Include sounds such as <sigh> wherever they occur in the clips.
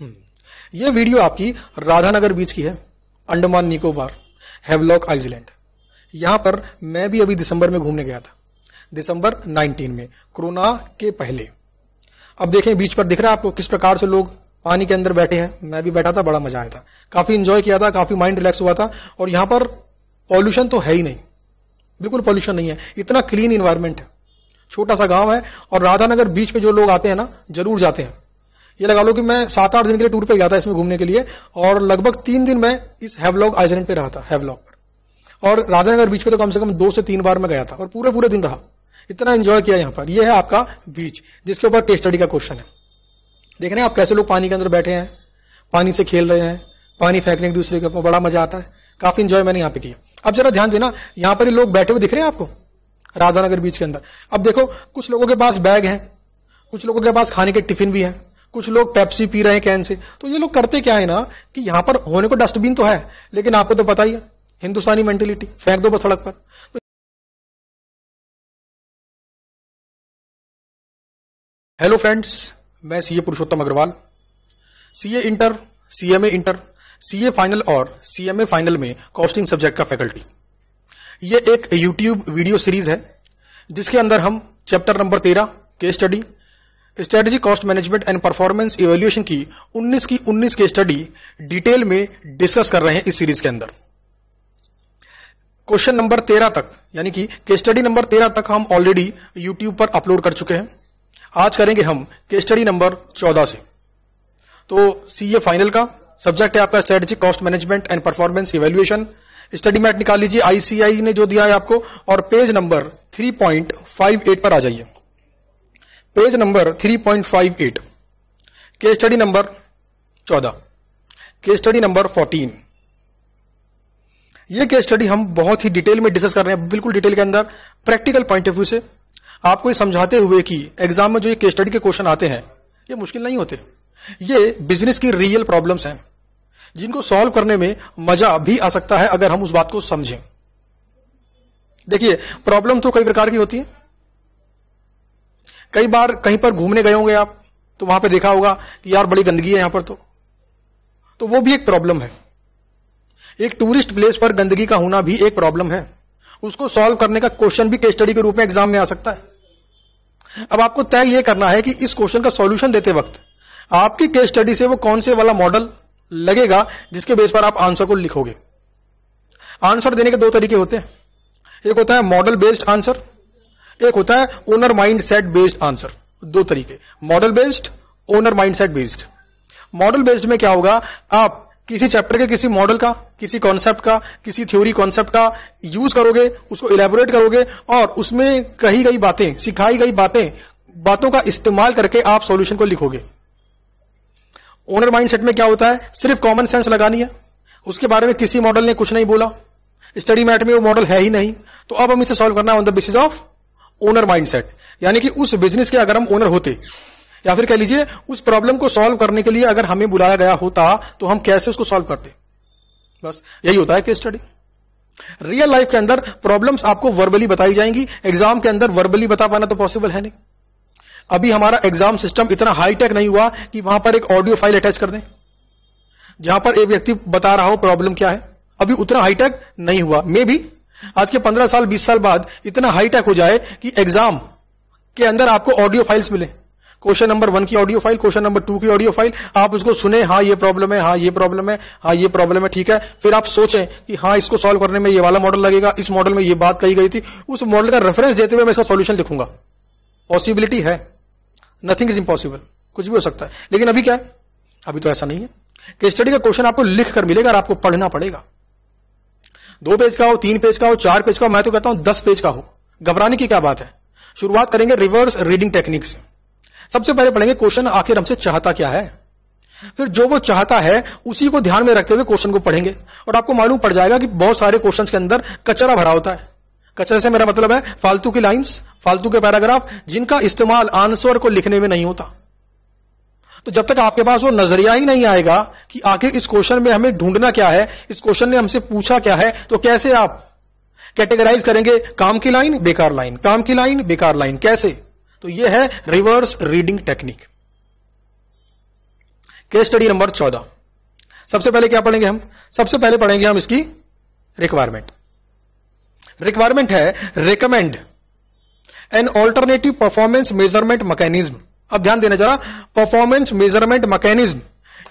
हम्म। ये वीडियो आपकी राधानगर बीच की है अंडमान निकोबार हेवलॉक आइसलैंड यहां पर मैं भी अभी दिसंबर में घूमने गया था दिसंबर 19 में कोरोना के पहले अब देखें बीच पर दिख रहा है आपको किस प्रकार से लोग पानी के अंदर बैठे हैं मैं भी बैठा था बड़ा मजा आया था काफी इंजॉय किया था काफी माइंड रिलैक्स हुआ था और यहां पर पॉल्यूशन तो है ही नहीं बिल्कुल पॉल्यूशन नहीं है इतना क्लीन इन्वायरमेंट है छोटा सा गांव है और राधानगर बीच पे जो लोग आते हैं ना जरूर जाते हैं ये लगा लो कि मैं सात आठ दिन के लिए टूर पे गया था इसमें घूमने के लिए और लगभग तीन दिन मैं इस हैवलॉग आइजलैंड पे रहा था हैवलॉग पर और राधानगर बीच पे तो कम से कम दो से तीन बार मैं गया था और पूरे पूरे दिन रहा इतना एंजॉय किया यहाँ पर यह है आपका बीच जिसके ऊपर टेस्ट स्टडी का क्वेश्चन है देख रहे हैं आप कैसे लोग पानी के अंदर बैठे हैं पानी से खेल रहे हैं पानी फेंकने एक दूसरे के ऊपर बड़ा मजा आता है काफी इंजॉय मैंने यहाँ पे किया अब जरा ध्यान देना यहाँ पर लोग बैठे हुए दिख रहे हैं आपको राधानगर बीच के अंदर अब देखो कुछ लोगों के पास बैग है कुछ लोगों के पास खाने के टिफिन भी है कुछ लोग पेप्सी पी रहे हैं कैन से तो ये लोग करते क्या है ना कि यहां पर होने को डस्टबिन तो है लेकिन आपको तो पता ही है हिंदुस्तानी मेंटेलिटी फेंक दो बस सड़क पर तो हेलो फ्रेंड्स मैं CA Purushottam Agarwal CA inter CMA inter CA final और सीएमए फाइनल में कॉस्टिंग सब्जेक्ट का फैकल्टी ये एक यूट्यूब वीडियो सीरीज है जिसके अंदर हम चैप्टर नंबर तेरह case study strategy cost management and performance evaluation की 19 की 19 के स्टडी डिटेल में डिस्कस कर रहे हैं इस सीरीज के अंदर क्वेश्चन नंबर 13 तक यानी कि के स्टडी नंबर 13 तक हम ऑलरेडी यूट्यूब पर अपलोड कर चुके हैं आज करेंगे हम के स्टडी नंबर 14 से तो सीए फाइनल का सब्जेक्ट है आपका strategy cost management and performance evaluation study mat निकाल लीजिए आईसीआई ने जो दिया है आपको और पेज नंबर थ्री पर आ जाइए page number 3.58 case study number 14 case study number 14 ये केस स्टडी हम बहुत ही डिटेल में डिस्कस कर रहे हैं बिल्कुल डिटेल के अंदर प्रैक्टिकल पॉइंट ऑफ व्यू से आपको ये समझाते हुए कि एग्जाम में जो ये केस स्टडी के क्वेश्चन आते हैं ये मुश्किल नहीं होते ये बिजनेस की रियल प्रॉब्लम्स हैं जिनको सॉल्व करने में मजा भी आ सकता है अगर हम उस बात को समझें देखिए प्रॉब्लम तो कई प्रकार की होती है कई बार कहीं पर घूमने गए होंगे आप तो वहां पे देखा होगा कि यार बड़ी गंदगी है यहां पर तो तो वो भी एक प्रॉब्लम है एक टूरिस्ट प्लेस पर गंदगी का होना भी एक प्रॉब्लम है उसको सॉल्व करने का क्वेश्चन भी केस स्टडी के रूप में एग्जाम में आ सकता है अब आपको तय यह करना है कि इस क्वेश्चन का सॉल्यूशन देते वक्त आपकी केस स्टडी से वो कौन से वाला मॉडल लगेगा जिसके बेस पर आप आंसर को लिखोगे आंसर देने के दो तरीके होते हैं एक होता है मॉडल बेस्ड आंसर एक होता है owner mind set based answer दो तरीके model based owner mind set based model based में क्या होगा आप किसी चैप्टर के किसी मॉडल का किसी कॉन्सेप्ट का किसी थ्योरी कॉन्सेप्ट का यूज करोगे उसको इलेबोरेट करोगे और उसमें कही गई बातें सिखाई गई बातें बातों का इस्तेमाल करके आप सॉल्यूशन को लिखोगे ओनर माइंडसेट में क्या होता है सिर्फ कॉमन सेंस लगानी है उसके बारे में किसी मॉडल ने कुछ नहीं बोला स्टडी मैट में वो मॉडल है ही नहीं तो अब हम इसे सॉल्व करना on the basis of owner mindset यानी कि उस बिजनेस के अगर हम ओनर होते या फिर कह लीजिए उस प्रॉब्लम को सॉल्व करने के लिए अगर हमें बुलाया गया होता तो हम कैसे उसको सॉल्व करते बस यही होता है केस स्टडी रियल लाइफ के अंदर प्रॉब्लम्स आपको वर्बली बताई जाएंगी एग्जाम के अंदर वर्बली बता पाना तो पॉसिबल है नहीं अभी हमारा एग्जाम सिस्टम इतना हाईटेक नहीं हुआ कि वहां पर एक ऑडियो फाइल अटैच कर दें जहां पर एक व्यक्ति बता रहा हो प्रॉब्लम क्या है अभी उतना हाईटेक नहीं हुआ मे भी आज के पंद्रह साल बीस साल बाद इतना हाईटेक हो जाए कि एग्जाम के अंदर आपको ऑडियो फाइल्स मिले क्वेश्चन नंबर वन की audio file question number two की ऑडियो फाइल आप उसको सुने हाँ ये प्रॉब्लम है हाँ ये प्रॉब्लम है हाँ ये प्रॉब्लम है ठीक है फिर आप सोचें कि हाँ इसको सॉल्व करने में ये वाला मॉडल लगेगा इस मॉडल में ये बात कही गई थी उस मॉडल का रेफरेंस देते हुए मैं इसका सोल्यूशन लिखूंगा पॉसिबिलिटी है नथिंग इज इम्पॉसिबल कुछ भी हो सकता है लेकिन अभी क्या है अभी तो ऐसा नहीं है कि स्टडी का क्वेश्चन आपको लिख कर मिलेगा और आपको पढ़ना पड़ेगा दो पेज का हो तीन पेज का हो चार पेज का हो मैं तो कहता हूं दस पेज का हो घबराने की क्या बात है शुरुआत करेंगे रिवर्स रीडिंग टेक्निक से सबसे पहले पढ़ेंगे क्वेश्चन आखिर हमसे चाहता क्या है फिर जो वो चाहता है उसी को ध्यान में रखते हुए क्वेश्चन को पढ़ेंगे और आपको मालूम पड़ जाएगा कि बहुत सारे क्वेश्चन के अंदर कचरा भरा होता है कचरे से मेरा मतलब है फालतू की लाइंस फालतू के पैराग्राफ जिनका इस्तेमाल आंसर को लिखने में नहीं होता तो जब तक आपके पास वो नजरिया ही नहीं आएगा कि आखिर इस क्वेश्चन में हमें ढूंढना क्या है इस क्वेश्चन ने हमसे पूछा क्या है तो कैसे आप कैटेगराइज करेंगे काम की लाइन बेकार लाइन काम की लाइन बेकार लाइन कैसे तो ये है reverse reading technique case study number चौदह सबसे पहले क्या पढ़ेंगे हम सबसे पहले पढ़ेंगे हम इसकी रिक्वायरमेंट रिक्वायरमेंट है recommend an alternative performance measurement mechanism अब ध्यान देना जरा परफॉर्मेंस मेजरमेंट मैकेनिज्म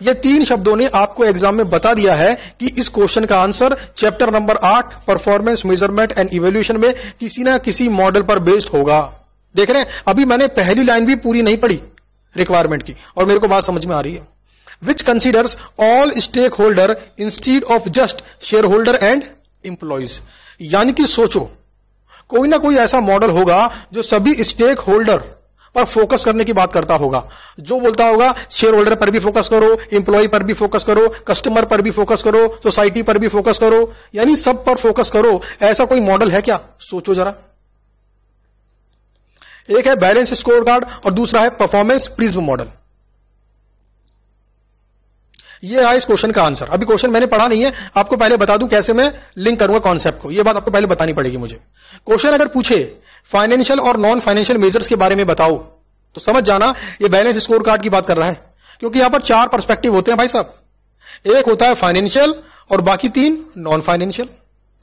ये तीन शब्दों ने आपको एग्जाम में बता दिया है कि इस क्वेश्चन का आंसर चैप्टर नंबर आठ परफॉर्मेंस मेजरमेंट एंड इवेल्यूशन में किसी ना किसी मॉडल पर बेस्ड होगा देख रहे हैं अभी मैंने पहली लाइन भी पूरी नहीं पढ़ी रिक्वायरमेंट की और मेरे को बात समझ में आ रही है which considers all stakeholder instead of just shareholder and employees यानी कि सोचो कोई ना कोई ऐसा मॉडल होगा जो सभी स्टेक होल्डर पर फोकस करने की बात करता होगा जो बोलता होगा शेयर होल्डर पर भी फोकस करो इंप्लॉय पर भी फोकस करो कस्टमर पर भी फोकस करो सोसाइटी पर भी फोकस करो यानी सब पर फोकस करो ऐसा कोई मॉडल है क्या सोचो जरा एक है बैलेंस स्कोर कार्ड और दूसरा है परफॉर्मेंस प्रिज्म मॉडल ये रहा इस क्वेश्चन का आंसर अभी क्वेश्चन मैंने पढ़ा नहीं है आपको पहले बता दूं कैसे मैं लिंक करूंगा कॉन्सेप्ट को यह बात आपको पहले बतानी पड़ेगी मुझे क्वेश्चन अगर पूछे फाइनेंशियल और नॉन फाइनेंशियल मेजर्स के बारे में बताओ तो समझ जाना ये बैलेंस स्कोर कार्ड की बात कर रहा है क्योंकि यहां पर चार परस्पेक्टिव होते हैं भाई साहब एक होता है फाइनेंशियल और बाकी तीन नॉन फाइनेंशियल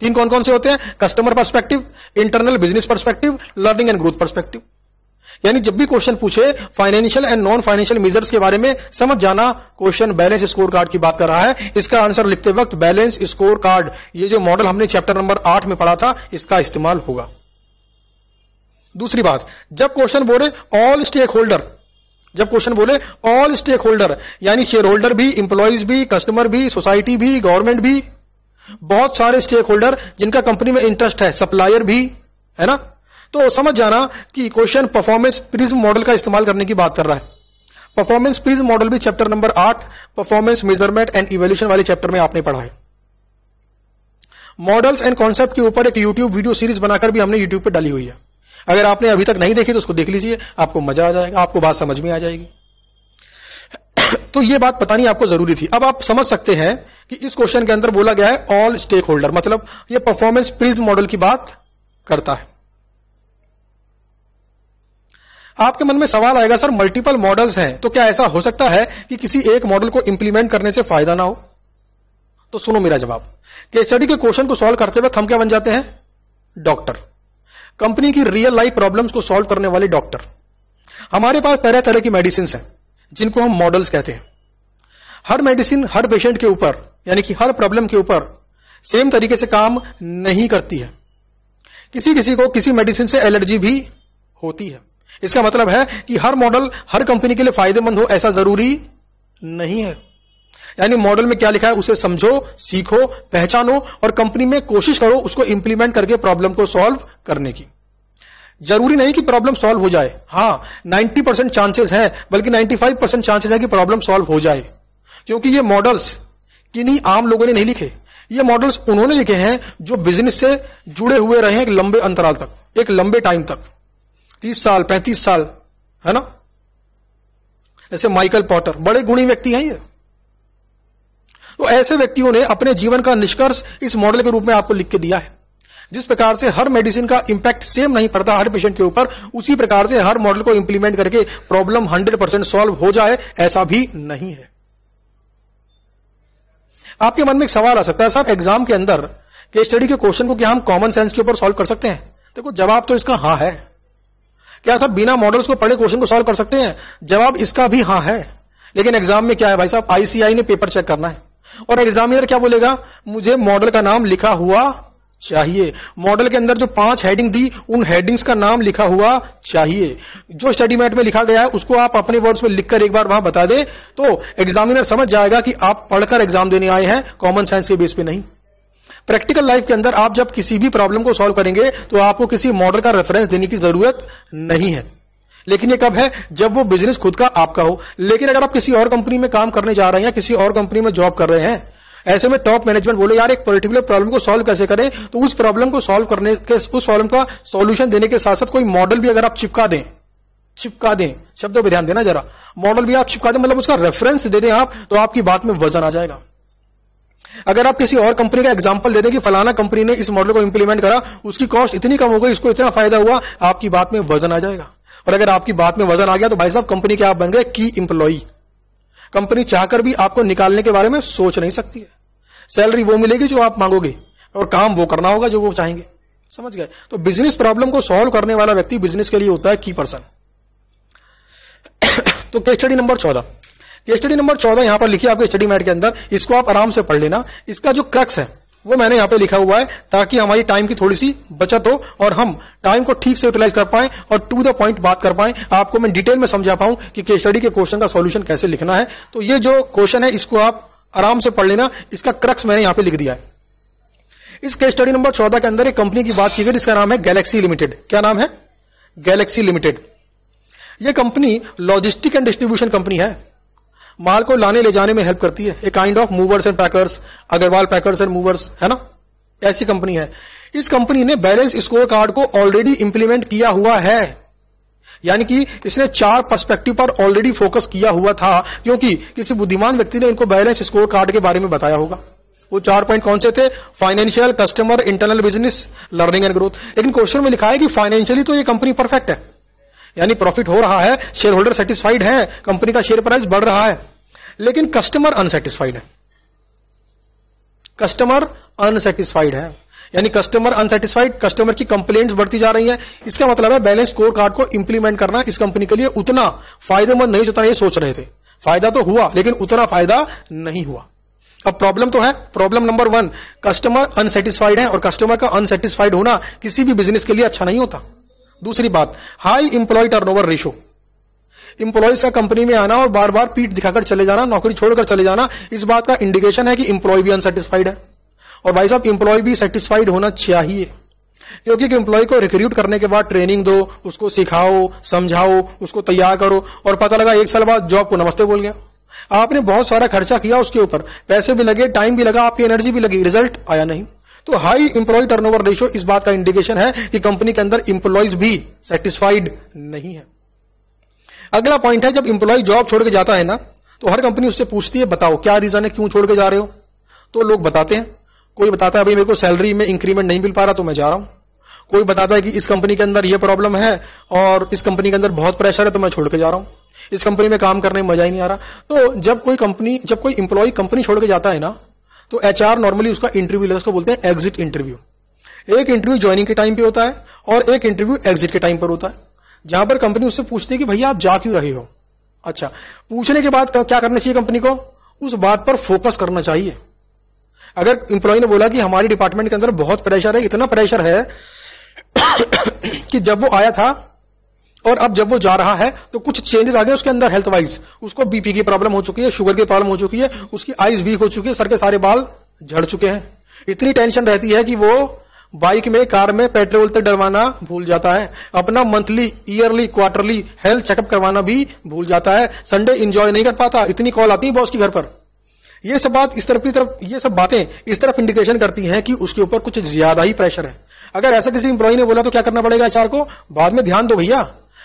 तीन कौन कौन से होते हैं customer perspective internal business perspective learning and growth perspective यानी जब भी क्वेश्चन पूछे financial and non financial measures के बारे में समझ जाना क्वेश्चन बैलेंस स्कोर कार्ड की बात कर रहा है इसका आंसर लिखते वक्त बैलेंस स्कोर कार्ड ये जो मॉडल हमने चैप्टर नंबर आठ में पढ़ा था इसका इस्तेमाल होगा दूसरी बात जब क्वेश्चन बोले ऑल स्टेक होल्डर जब क्वेश्चन बोले ऑल स्टेक होल्डर यानी शेयर होल्डर भी इंप्लॉयज भी कस्टमर भी सोसाइटी भी गवर्नमेंट भी बहुत सारे स्टेक होल्डर जिनका कंपनी में इंटरेस्ट है सप्लायर भी है ना तो समझ जाना कि क्वेश्चन परफॉर्मेंस प्रिज्म मॉडल का इस्तेमाल करने की बात कर रहा है परफॉर्मेंस प्रिज्म मॉडल भी चैप्टर नंबर आठ परफॉर्मेंस मेजरमेंट एंड इवेल्यूशन वाले चैप्टर में आपने पढ़ा है मॉडल्स एंड कॉन्सेप्ट के ऊपर एक यूट्यूब वीडियो सीरीज बनाकर भी हमने यूट्यूब पर डाली हुई है अगर आपने अभी तक नहीं देखी तो उसको देख लीजिए आपको मजा आ जाएगा आपको बात समझ में आ जाएगी <coughs> तो ये बात पता नहीं आपको जरूरी थी अब आप समझ सकते हैं कि इस क्वेश्चन के अंदर बोला गया है ऑल स्टेक होल्डर मतलब ये परफॉर्मेंस प्रिज मॉडल की बात करता है आपके मन में सवाल आएगा सर मल्टीपल मॉडल्स हैं तो क्या ऐसा हो सकता है कि किसी एक मॉडल को इंप्लीमेंट करने से फायदा ना हो तो सुनो मेरा जवाब केस स्टडी के क्वेश्चन को सॉल्व करते वक्त हम क्या बन जाते हैं डॉक्टर कंपनी की रियल लाइफ प्रॉब्लम्स को सॉल्व करने वाले डॉक्टर हमारे पास तरह तरह की मेडिसिन हैं जिनको हम मॉडल्स कहते हैं हर मेडिसिन हर पेशेंट के ऊपर यानी कि हर प्रॉब्लम के ऊपर सेम तरीके से काम नहीं करती है किसी किसी को किसी मेडिसिन से एलर्जी भी होती है इसका मतलब है कि हर मॉडल हर कंपनी के लिए फायदेमंद हो ऐसा जरूरी नहीं है यानी मॉडल में क्या लिखा है उसे समझो सीखो पहचानो और कंपनी में कोशिश करो उसको इंप्लीमेंट करके प्रॉब्लम को सॉल्व करने की जरूरी नहीं कि प्रॉब्लम सॉल्व हो जाए हाँ 90 परसेंट चांसेस हैं बल्कि 95 परसेंट चांसेस है कि प्रॉब्लम सॉल्व हो जाए क्योंकि ये मॉडल्स किन्हीं आम लोगों ने नहीं लिखे ये मॉडल्स उन्होंने लिखे हैं जो बिजनेस से जुड़े हुए रहे हैं एक लंबे अंतराल तक एक लंबे टाइम तक तीस साल पैंतीस साल है ना जैसे माइकल पॉटर बड़े गुणी व्यक्ति हैं ये तो ऐसे व्यक्तियों ने अपने जीवन का निष्कर्ष इस मॉडल के रूप में आपको लिख के दिया है जिस प्रकार से हर मेडिसिन का इंपैक्ट सेम नहीं पड़ता हर पेशेंट के ऊपर उसी प्रकार से हर मॉडल को इंप्लीमेंट करके प्रॉब्लम 100 परसेंट सॉल्व हो जाए ऐसा भी नहीं है आपके मन में एक सवाल आ सकता है सर एग्जाम के अंदर के स्टडी के क्वेश्चन को क्या हम कॉमन सेंस के ऊपर सॉल्व कर सकते हैं देखो जवाब तो इसका हाँ है क्या साहब बिना मॉडल्स को पढ़े क्वेश्चन को सॉल्व कर सकते हैं जवाब इसका भी हाँ है लेकिन एग्जाम में क्या है भाई साहब आईसीआई ने पेपर चेक करना है और एग्जामिनर क्या बोलेगा मुझे मॉडल का नाम लिखा हुआ चाहिए मॉडल के अंदर जो पांच हेडिंग दी उन हेडिंग्स का नाम लिखा हुआ चाहिए जो स्टडी मैट में लिखा गया है उसको आप अपने वर्ड्स में लिखकर एक बार वहां बता दे तो एग्जामिनर समझ जाएगा कि आप पढ़कर एग्जाम देने आए हैं कॉमन साइंस के बेस पे नहीं प्रैक्टिकल लाइफ के अंदर आप जब किसी भी प्रॉब्लम को सॉल्व करेंगे तो आपको किसी मॉडल का रेफरेंस देने की जरूरत नहीं है लेकिन ये कब है जब वो बिजनेस खुद का आपका हो लेकिन अगर आप किसी और कंपनी में काम करने जा रहे हैं या किसी और कंपनी में जॉब कर रहे हैं ऐसे में टॉप मैनेजमेंट बोले यार एक पर्टिकुलर प्रॉब्लम को सॉल्व कैसे करें तो उस प्रॉब्लम को सॉल्व करने के उस प्रॉब्लम का सॉल्यूशन देने के साथ साथ कोई मॉडल भी अगर आप चिपका दें चिपका दें शब्दों पर ध्यान देना जरा मॉडल भी आप चिपका दें मतलब उसका रेफरेंस दे दें आप तो आपकी बात में वजन आ जाएगा अगर आप किसी और कंपनी का एग्जाम्पल दे दें कि फलाना कंपनी ने इस मॉडल को इंप्लीमेंट करा उसकी कॉस्ट इतनी कम हो गई इसको इतना फायदा हुआ आपकी बात में वजन आ जाएगा और अगर आपकी बात में वजन आ गया तो भाई साहब कंपनी के आप बन गए की इंप्लॉई कंपनी चाहकर भी आपको निकालने के बारे में सोच नहीं सकती है सैलरी वो मिलेगी जो आप मांगोगे और काम वो करना होगा जो वो चाहेंगे समझ गए तो बिजनेस प्रॉब्लम को सॉल्व करने वाला व्यक्ति बिजनेस के लिए होता है की पर्सन <coughs> तो केस स्टडी नंबर चौदह ये स्टडी नंबर चौदह यहां पर लिखी आपके स्टडी मैट के अंदर इसको आप आराम से पढ़ लेना इसका जो क्रक्स है वो मैंने यहाँ पे लिखा हुआ है ताकि हमारी टाइम की थोड़ी सी बचत हो और हम टाइम को ठीक से यूटिलाइज कर पाए और टू द पॉइंट बात कर पाए आपको मैं डिटेल में समझा पाऊं कि केस स्टडी के क्वेश्चन का सॉल्यूशन कैसे लिखना है तो ये जो क्वेश्चन है इसको आप आराम से पढ़ लेना इसका क्रक्स मैंने यहाँ पे लिख दिया है इस केस स्टडी नंबर चौदह के अंदर एक कंपनी की बात की गई जिसका नाम है गैलेक्सी लिमिटेड क्या नाम है गैलेक्सी लिमिटेड यह company logistic and distribution company है माल को लाने ले जाने में हेल्प करती है a kind of movers and packers Agarwal packers and movers है ना ऐसी कंपनी है इस कंपनी ने बैलेंस स्कोर कार्ड को ऑलरेडी इंप्लीमेंट किया हुआ है यानी कि इसने चार पर्सपेक्टिव पर ऑलरेडी फोकस किया हुआ था क्योंकि किसी बुद्धिमान व्यक्ति ने इनको बैलेंस स्कोर कार्ड के बारे में बताया होगा वो चार पॉइंट कौन से थे financial customer internal business learning and growth लेकिन क्वेश्चन में लिखा है कि फाइनेंशियली तो ये कंपनी परफेक्ट है यानी प्रॉफिट हो रहा है शेयर होल्डर सेटिस्फाइड है कंपनी का शेयर प्राइस बढ़ रहा है लेकिन कस्टमर अनसेटिस्फाइड है कस्टमर अनसेटिस्फाइड है यानी कस्टमर अनसेटिस्फाइड कस्टमर की कंप्लेंट्स बढ़ती जा रही है इसका मतलब है बैलेंस स्कोर कार्ड को इंप्लीमेंट करना इस कंपनी के लिए उतना फायदेमंद नहीं जितना ये सोच रहे थे फायदा तो हुआ लेकिन उतना फायदा नहीं हुआ अब प्रॉब्लम तो है problem number one customer unsatisfied है और कस्टमर का अनसेटिस्फाइड होना किसी भी बिजनेस के लिए अच्छा नहीं होता दूसरी बात high employee turnover ratio employees का कंपनी में आना और बार बार पीठ दिखाकर चले जाना नौकरी छोड़कर चले जाना इस बात का इंडिकेशन है कि इंप्लॉय भी अनसेटिस्फाइड है और भाई साहब इंप्लॉय भी सेटिस्फाइड होना चाहिए क्योंकि इंप्लॉय को रिक्रूट करने के बाद ट्रेनिंग दो उसको सिखाओ समझाओ उसको तैयार करो और पता लगा एक साल बाद जॉब को नमस्ते बोल गया आपने बहुत सारा खर्चा किया उसके ऊपर पैसे भी लगे टाइम भी लगा आपकी एनर्जी भी लगी रिजल्ट आया नहीं तो हाई इंप्लॉय टर्नओवर रेशियो इस बात का इंडिकेशन है कि कंपनी के अंदर इंप्लॉयज भी सेटिस्फाइड नहीं है अगला पॉइंट है जब इंप्लॉय जॉब छोड़ के जाता है ना तो हर कंपनी उससे पूछती है बताओ क्या रीजन है क्यों छोड़ के जा रहे हो तो लोग बताते हैं कोई बताता है भाई मेरे को सैलरी में इंक्रीमेंट नहीं मिल पा रहा तो मैं जा रहा हूं कोई बताता है कि इस कंपनी के अंदर यह प्रॉब्लम है और इस कंपनी के अंदर बहुत प्रेशर है तो मैं छोड़ के जा रहा हूं इस कंपनी में काम करने में मजा ही नहीं आ रहा तो जब कोई कंपनी जब कोई इंप्लॉय कंपनी छोड़ के जाता है ना तो एच नॉर्मली उसका इंटरव्यू लेता है उसको बोलते हैं एग्जिट इंटरव्यू एक इंटरव्यू ज्वाइनिंग के टाइम पे होता है और एक इंटरव्यू एग्जिट के टाइम पर होता है जहां पर कंपनी उससे पूछती है कि भैया आप जा क्यों रहे हो अच्छा पूछने के बाद क्या करना चाहिए कंपनी को उस बात पर फोकस करना चाहिए अगर इंप्लॉय ने बोला कि हमारे डिपार्टमेंट के अंदर बहुत प्रेशर है इतना प्रेशर है <coughs> कि जब वो आया था और अब जब वो जा रहा है तो कुछ चेंजेस आ गए उसके अंदर हेल्थ वाइज उसको बीपी की प्रॉब्लम हो चुकी है शुगर की प्रॉब्लम हो चुकी है उसकी आईज वीक हो चुकी है सर के सारे बाल झड़ चुके हैं इतनी टेंशन रहती है कि वो बाइक में कार में पेट्रोल तक डरवाना भूल जाता है अपना monthly yearly quarterly health checkup करवाना भी भूल जाता है संडे इंजॉय नहीं कर पाता इतनी कॉल आती है बॉस के घर पर ये सब बात इस तरफ की तरफ ये सब बातें इस तरफ इंडिकेशन करती हैं कि उसके ऊपर कुछ ज्यादा ही प्रेशर है अगर ऐसा किसी इंप्लॉय ने बोला तो क्या करना पड़ेगा एचआर को बाद में ध्यान दो भैया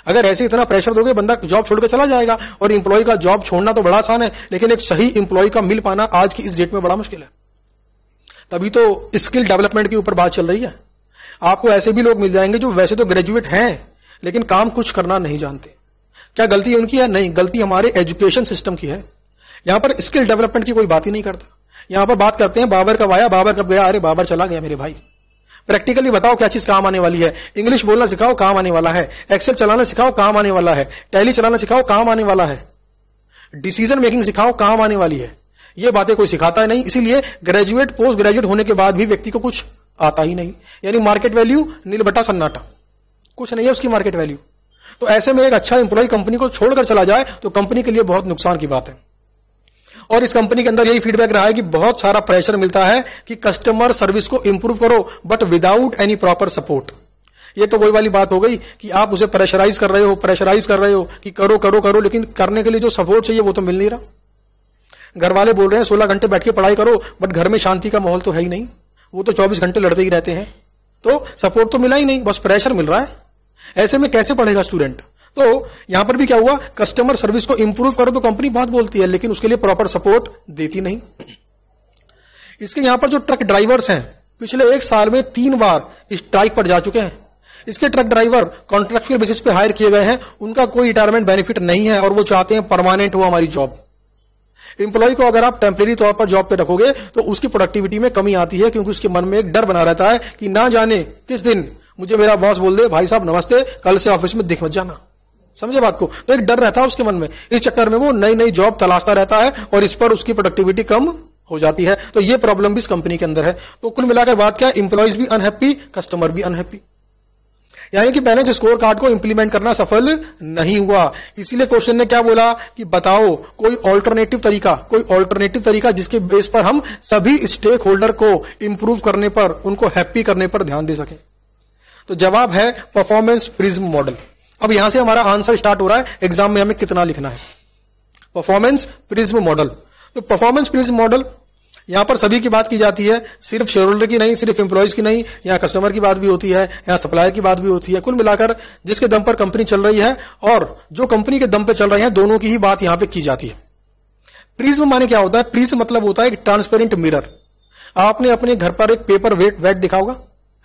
अगर ऐसे इतना प्रेशर दोगे बंदा जॉब छोड़कर चला जाएगा और इंप्लॉय का जॉब छोड़ना तो बड़ा आसान है लेकिन एक सही इंप्लॉय का मिल पाना आज की इस डेट में बड़ा मुश्किल है तभी तो स्किल डेवलपमेंट के ऊपर बात चल रही है आपको ऐसे भी लोग मिल जाएंगे जो वैसे तो ग्रेजुएट हैं लेकिन काम कुछ करना नहीं जानते क्या गलती उनकी है नहीं गलती हमारे एजुकेशन सिस्टम की है यहां पर स्किल डेवलपमेंट की कोई बात ही नहीं करता यहां पर बात करते हैं बाबर कब आया बाबर कब गया अरे बाबर चला गया मेरे भाई प्रैक्टिकली बताओ क्या चीज काम आने वाली है इंग्लिश बोलना सिखाओ काम आने वाला है एक्सेल चलाना सिखाओ काम आने वाला है टैली चलाना सिखाओ काम आने वाला है डिसीजन मेकिंग सिखाओ काम आने वाली है ये बातें कोई सिखाता है नहीं इसीलिए ग्रेजुएट पोस्ट ग्रेजुएट होने के बाद भी व्यक्ति को कुछ आता ही नहीं यानी मार्केट वैल्यू नीलबटा सन्नाटा कुछ नहीं है उसकी मार्केट वैल्यू तो ऐसे में एक अच्छा एम्प्लॉय कंपनी को छोड़कर चला जाए तो कंपनी के लिए बहुत नुकसान की बात है और इस कंपनी के अंदर यही फीडबैक रहा है कि बहुत सारा प्रेशर मिलता है कि कस्टमर सर्विस को इंप्रूव करो but without any proper support ये तो वही वाली बात हो गई कि आप उसे प्रेशराइज कर रहे हो प्रेशराइज कर रहे हो कि करो करो करो लेकिन करने के लिए जो सपोर्ट चाहिए वो तो मिल नहीं रहा घर वाले बोल रहे हैं सोलह घंटे बैठ के पढ़ाई करो बट घर में शांति का माहौल तो है ही नहीं वो तो चौबीस घंटे लड़ते ही रहते हैं तो सपोर्ट तो मिला ही नहीं बस प्रेशर मिल रहा है ऐसे में कैसे पढ़ेगा स्टूडेंट तो यहां पर भी क्या हुआ कस्टमर सर्विस को इंप्रूव करो तो कंपनी बहुत बोलती है लेकिन उसके लिए प्रॉपर सपोर्ट देती नहीं इसके यहां पर जो ट्रक ड्राइवर्स हैं पिछले एक साल में तीन बार स्ट्राइक पर जा चुके हैं इसके ट्रक ड्राइवर कॉन्ट्रेक्चुअल बेसिस पे हायर किए गए हैं उनका कोई रिटायरमेंट बेनिफिट नहीं है और वो चाहते हैं परमानेंट हो हमारी जॉब इंप्लॉय को अगर आप टेम्परेरी तौर पर जॉब पे रखोगे तो उसकी प्रोडक्टिविटी में कमी आती है क्योंकि उसके मन में एक डर बना रहता है कि ना जाने किस दिन मुझे मेरा बॉस बोल दे भाई साहब नमस्ते कल से ऑफिस में दिख मत जाना समझे बात को तो एक डर रहता है उसके मन में इस चक्कर में वो नई नई जॉब तलाशता रहता है और इस पर उसकी प्रोडक्टिविटी कम हो जाती है तो ये प्रॉब्लम भी इस कंपनी के अंदर है तो कुल मिलाकर बात क्या है इंप्लॉयज भी अनहैप्पी कस्टमर भी अनहैप्पी यानी कि बैलेंस स्कोर कार्ड को इंप्लीमेंट करना सफल नहीं हुआ इसीलिए क्वेश्चन ने क्या बोला कि बताओ कोई ऑल्टरनेटिव तरीका कोई ऑल्टरनेटिव तरीका जिसके बेस पर हम सभी स्टेक होल्डर को इंप्रूव करने पर उनको हैप्पी करने पर ध्यान दे सके तो जवाब है परफॉर्मेंस प्रिज्म मॉडल अब यहां से हमारा आंसर स्टार्ट हो रहा है एग्जाम में हमें कितना लिखना है परफॉर्मेंस प्रिज्म मॉडल तो परफॉर्मेंस प्रिज्म मॉडल यहां पर सभी की बात की जाती है सिर्फ शेयर होल्डर की नहीं सिर्फ एम्प्लॉयज की नहीं यहां कस्टमर की बात भी होती है यहां सप्लायर की बात भी होती है कुल मिलाकर जिसके दम पर कंपनी चल रही है और जो कंपनी के दम पर चल रही है दोनों की ही बात यहां पर की जाती है प्रिज्म माने क्या होता है प्रिज्म मतलब होता है एक ट्रांसपेरेंट मिरर आपने अपने घर पर एक पेपर वेट वेट दिखा होगा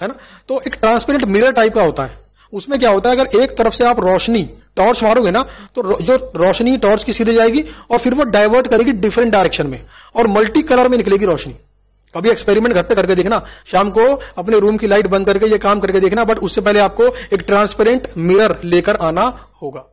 है ना तो एक ट्रांसपेरेंट मिरर टाइप का होता है उसमें क्या होता है अगर एक तरफ से आप रोशनी टॉर्च मारोगे ना तो जो रोशनी टॉर्च की सीधे जाएगी और फिर वो डाइवर्ट करेगी डिफरेंट डायरेक्शन में और मल्टी कलर में निकलेगी रोशनी कभी एक्सपेरिमेंट घर पे करके देखना शाम को अपने रूम की लाइट बंद करके ये काम करके देखना बट उससे पहले आपको एक ट्रांसपेरेंट मिरर लेकर आना होगा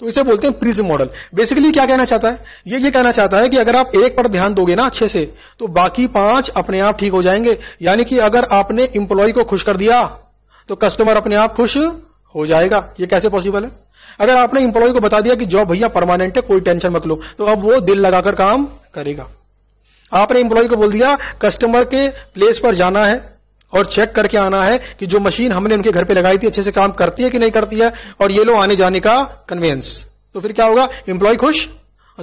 तो इसे बोलते हैं प्रिज्म मॉडल बेसिकली क्या कहना चाहता है ये ये कहना चाहता है कि अगर आप एक पर ध्यान दोगे ना अच्छे से तो बाकी पांच अपने आप ठीक हो जाएंगे यानी कि अगर आपने इंप्लॉय को खुश कर दिया तो कस्टमर अपने आप खुश हो जाएगा ये कैसे पॉसिबल है अगर आपने इंप्लॉय को बता दिया कि जॉब भैया परमानेंट है कोई टेंशन मत लो तो अब वो दिल लगाकर काम करेगा आपने इंप्लॉय को बोल दिया कस्टमर के प्लेस पर जाना है और चेक करके आना है कि जो मशीन हमने उनके घर पे लगाई थी अच्छे से काम करती है कि नहीं करती है और ये लो आने जाने का कन्वेंस तो फिर क्या होगा इंप्लॉय खुश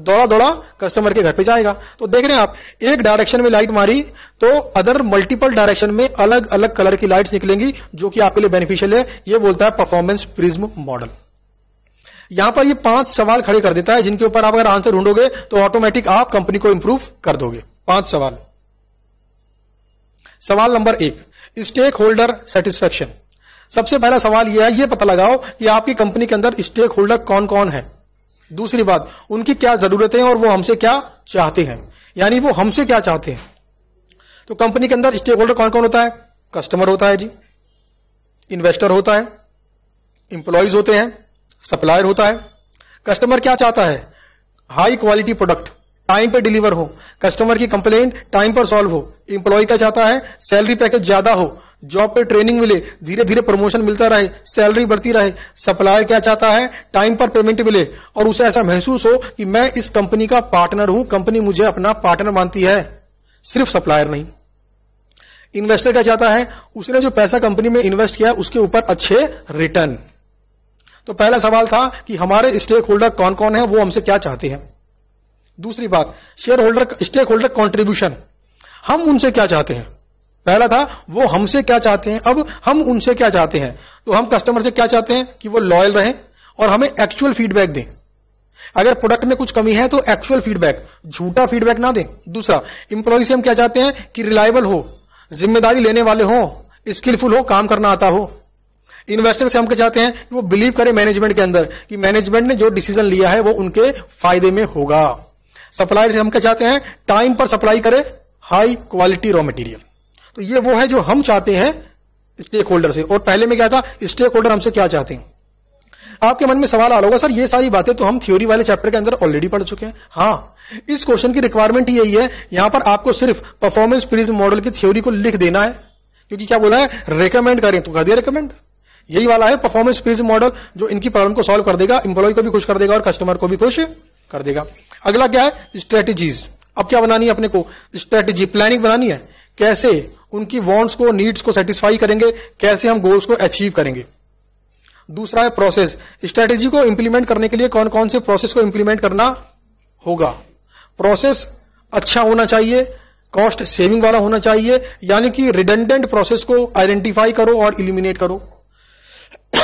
दौड़ा दौड़ा कस्टमर के घर पे जाएगा तो देख रहे हैं आप एक डायरेक्शन में लाइट मारी तो अदर मल्टीपल डायरेक्शन में अलग अलग कलर की लाइट्स निकलेंगी जो कि आपके लिए बेनिफिशियल है ये बोलता है परफॉर्मेंस प्रिज्म मॉडल यहां पर ये पांच सवाल खड़े कर देता है जिनके ऊपर आप अगर आंसर ढूंढोगे तो ऑटोमेटिक आप कंपनी को इंप्रूव कर दोगे पांच सवाल सवाल नंबर एक स्टेक होल्डर सेटिस्फेक्शन सबसे पहला सवाल यह है यह पता लगाओ कि आपकी कंपनी के अंदर स्टेक होल्डर कौन कौन है दूसरी बात उनकी क्या जरूरतें और वो हमसे क्या चाहते हैं यानी वो हमसे क्या चाहते हैं तो कंपनी के अंदर स्टेक होल्डर कौन कौन होता है कस्टमर होता है जी इन्वेस्टर होता है इंप्लॉयज होते हैं सप्लायर होता है कस्टमर क्या चाहता है हाई क्वालिटी प्रोडक्ट टाइम पे डिलीवर हो कस्टमर की कंप्लेंट टाइम पर सॉल्व हो एम्प्लॉय का चाहता है सैलरी पैकेज ज्यादा हो जॉब पे ट्रेनिंग मिले धीरे धीरे प्रमोशन मिलता रहे सैलरी बढ़ती रहे सप्लायर क्या चाहता है टाइम पर पेमेंट मिले और उसे ऐसा महसूस हो कि मैं इस कंपनी का पार्टनर हूं कंपनी मुझे अपना पार्टनर मानती है सिर्फ सप्लायर नहीं इन्वेस्टर क्या चाहता है उसने जो पैसा कंपनी में इन्वेस्ट किया उसके ऊपर अच्छे रिटर्न तो पहला सवाल था कि हमारे स्टेक होल्डर कौन कौन है वो हमसे क्या चाहते हैं दूसरी बात shareholder stakeholder contribution हम उनसे क्या चाहते हैं पहला था वो हमसे क्या चाहते हैं अब हम उनसे क्या चाहते हैं तो हम कस्टमर से क्या चाहते हैं कि वो लॉयल रहे और हमें एक्चुअल फीडबैक दें अगर प्रोडक्ट में कुछ कमी है तो एक्चुअल फीडबैक झूठा फीडबैक ना दें दूसरा इंप्लॉय से हम क्या चाहते हैं कि रिलायबल हो जिम्मेदारी लेने वाले हो स्किलफुल हो काम करना आता हो इन्वेस्टर से हम क्या चाहते हैं कि वो बिलीव करें मैनेजमेंट के अंदर कि मैनेजमेंट ने जो डिसीजन लिया है वो उनके फायदे में होगा सप्लायर से हम क्या चाहते हैं टाइम पर सप्लाई करे हाई क्वालिटी रॉ मटेरियल तो ये वो है जो हम चाहते हैं स्टेक होल्डर से और पहले में क्या था स्टेक होल्डर हमसे क्या चाहते हैं आपके मन में सवाल आ होगा सर ये सारी बातें तो हम थ्योरी वाले चैप्टर के अंदर ऑलरेडी पढ़ चुके हैं हाँ इस क्वेश्चन की रिक्वायरमेंट यही है यहां पर आपको सिर्फ परफॉर्मेंस प्रीज मॉडल की थ्योरी को लिख देना है क्योंकि क्या बोला है रिकमेंड करें तो कर दिया रिकमेंड यही वाला है परफॉर्मेंस प्रीज मॉडल जो इनकी प्रॉब्लम को सॉल्व कर देगा इंप्लॉय को भी खुश कर देगा और कस्टमर को भी खुश कर देगा अगला क्या है स्ट्रेटेजीज अब क्या बनानी है अपने को स्ट्रेटेजी प्लानिंग बनानी है कैसे उनकी वॉन्ट्स को नीड्स को सेटिस्फाई करेंगे कैसे हम गोल्स को अचीव करेंगे दूसरा है प्रोसेस स्ट्रेटेजी को इंप्लीमेंट करने के लिए कौन कौन से प्रोसेस को इंप्लीमेंट करना होगा प्रोसेस अच्छा होना चाहिए कॉस्ट सेविंग वाला होना चाहिए यानी कि रिडेंडेंट प्रोसेस को आइडेंटिफाई करो और इलिमिनेट करो <coughs>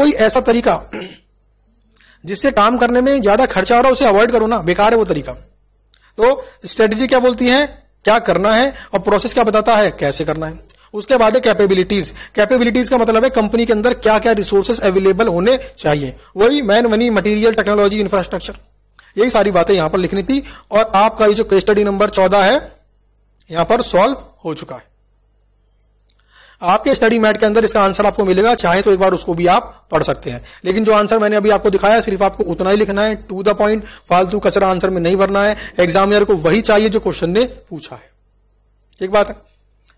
कोई ऐसा तरीका जिससे काम करने में ज्यादा खर्चा हो रहा है उसे अवॉइड करो ना बेकार है वो तरीका तो स्ट्रेटजी क्या बोलती है क्या करना है और प्रोसेस क्या बताता है कैसे करना है उसके बाद है कैपेबिलिटीज कैपेबिलिटीज का मतलब है कंपनी के अंदर क्या क्या रिसोर्सेस अवेलेबल होने चाहिए वही man money material technology infrastructure यही सारी बातें यहां पर लिखनी थी और आपका ये जो स्टडी नंबर चौदह है यहां पर सॉल्व हो चुका है आपके स्टडी मैट के अंदर इसका आंसर आपको मिलेगा चाहे तो एक बार उसको भी आप पढ़ सकते हैं लेकिन जो आंसर मैंने अभी आपको दिखाया सिर्फ आपको उतना ही लिखना है टू द पॉइंट फालतू कचरा आंसर में नहीं भरना है एग्जामिनर को वही चाहिए जो क्वेश्चन ने पूछा है एक बात है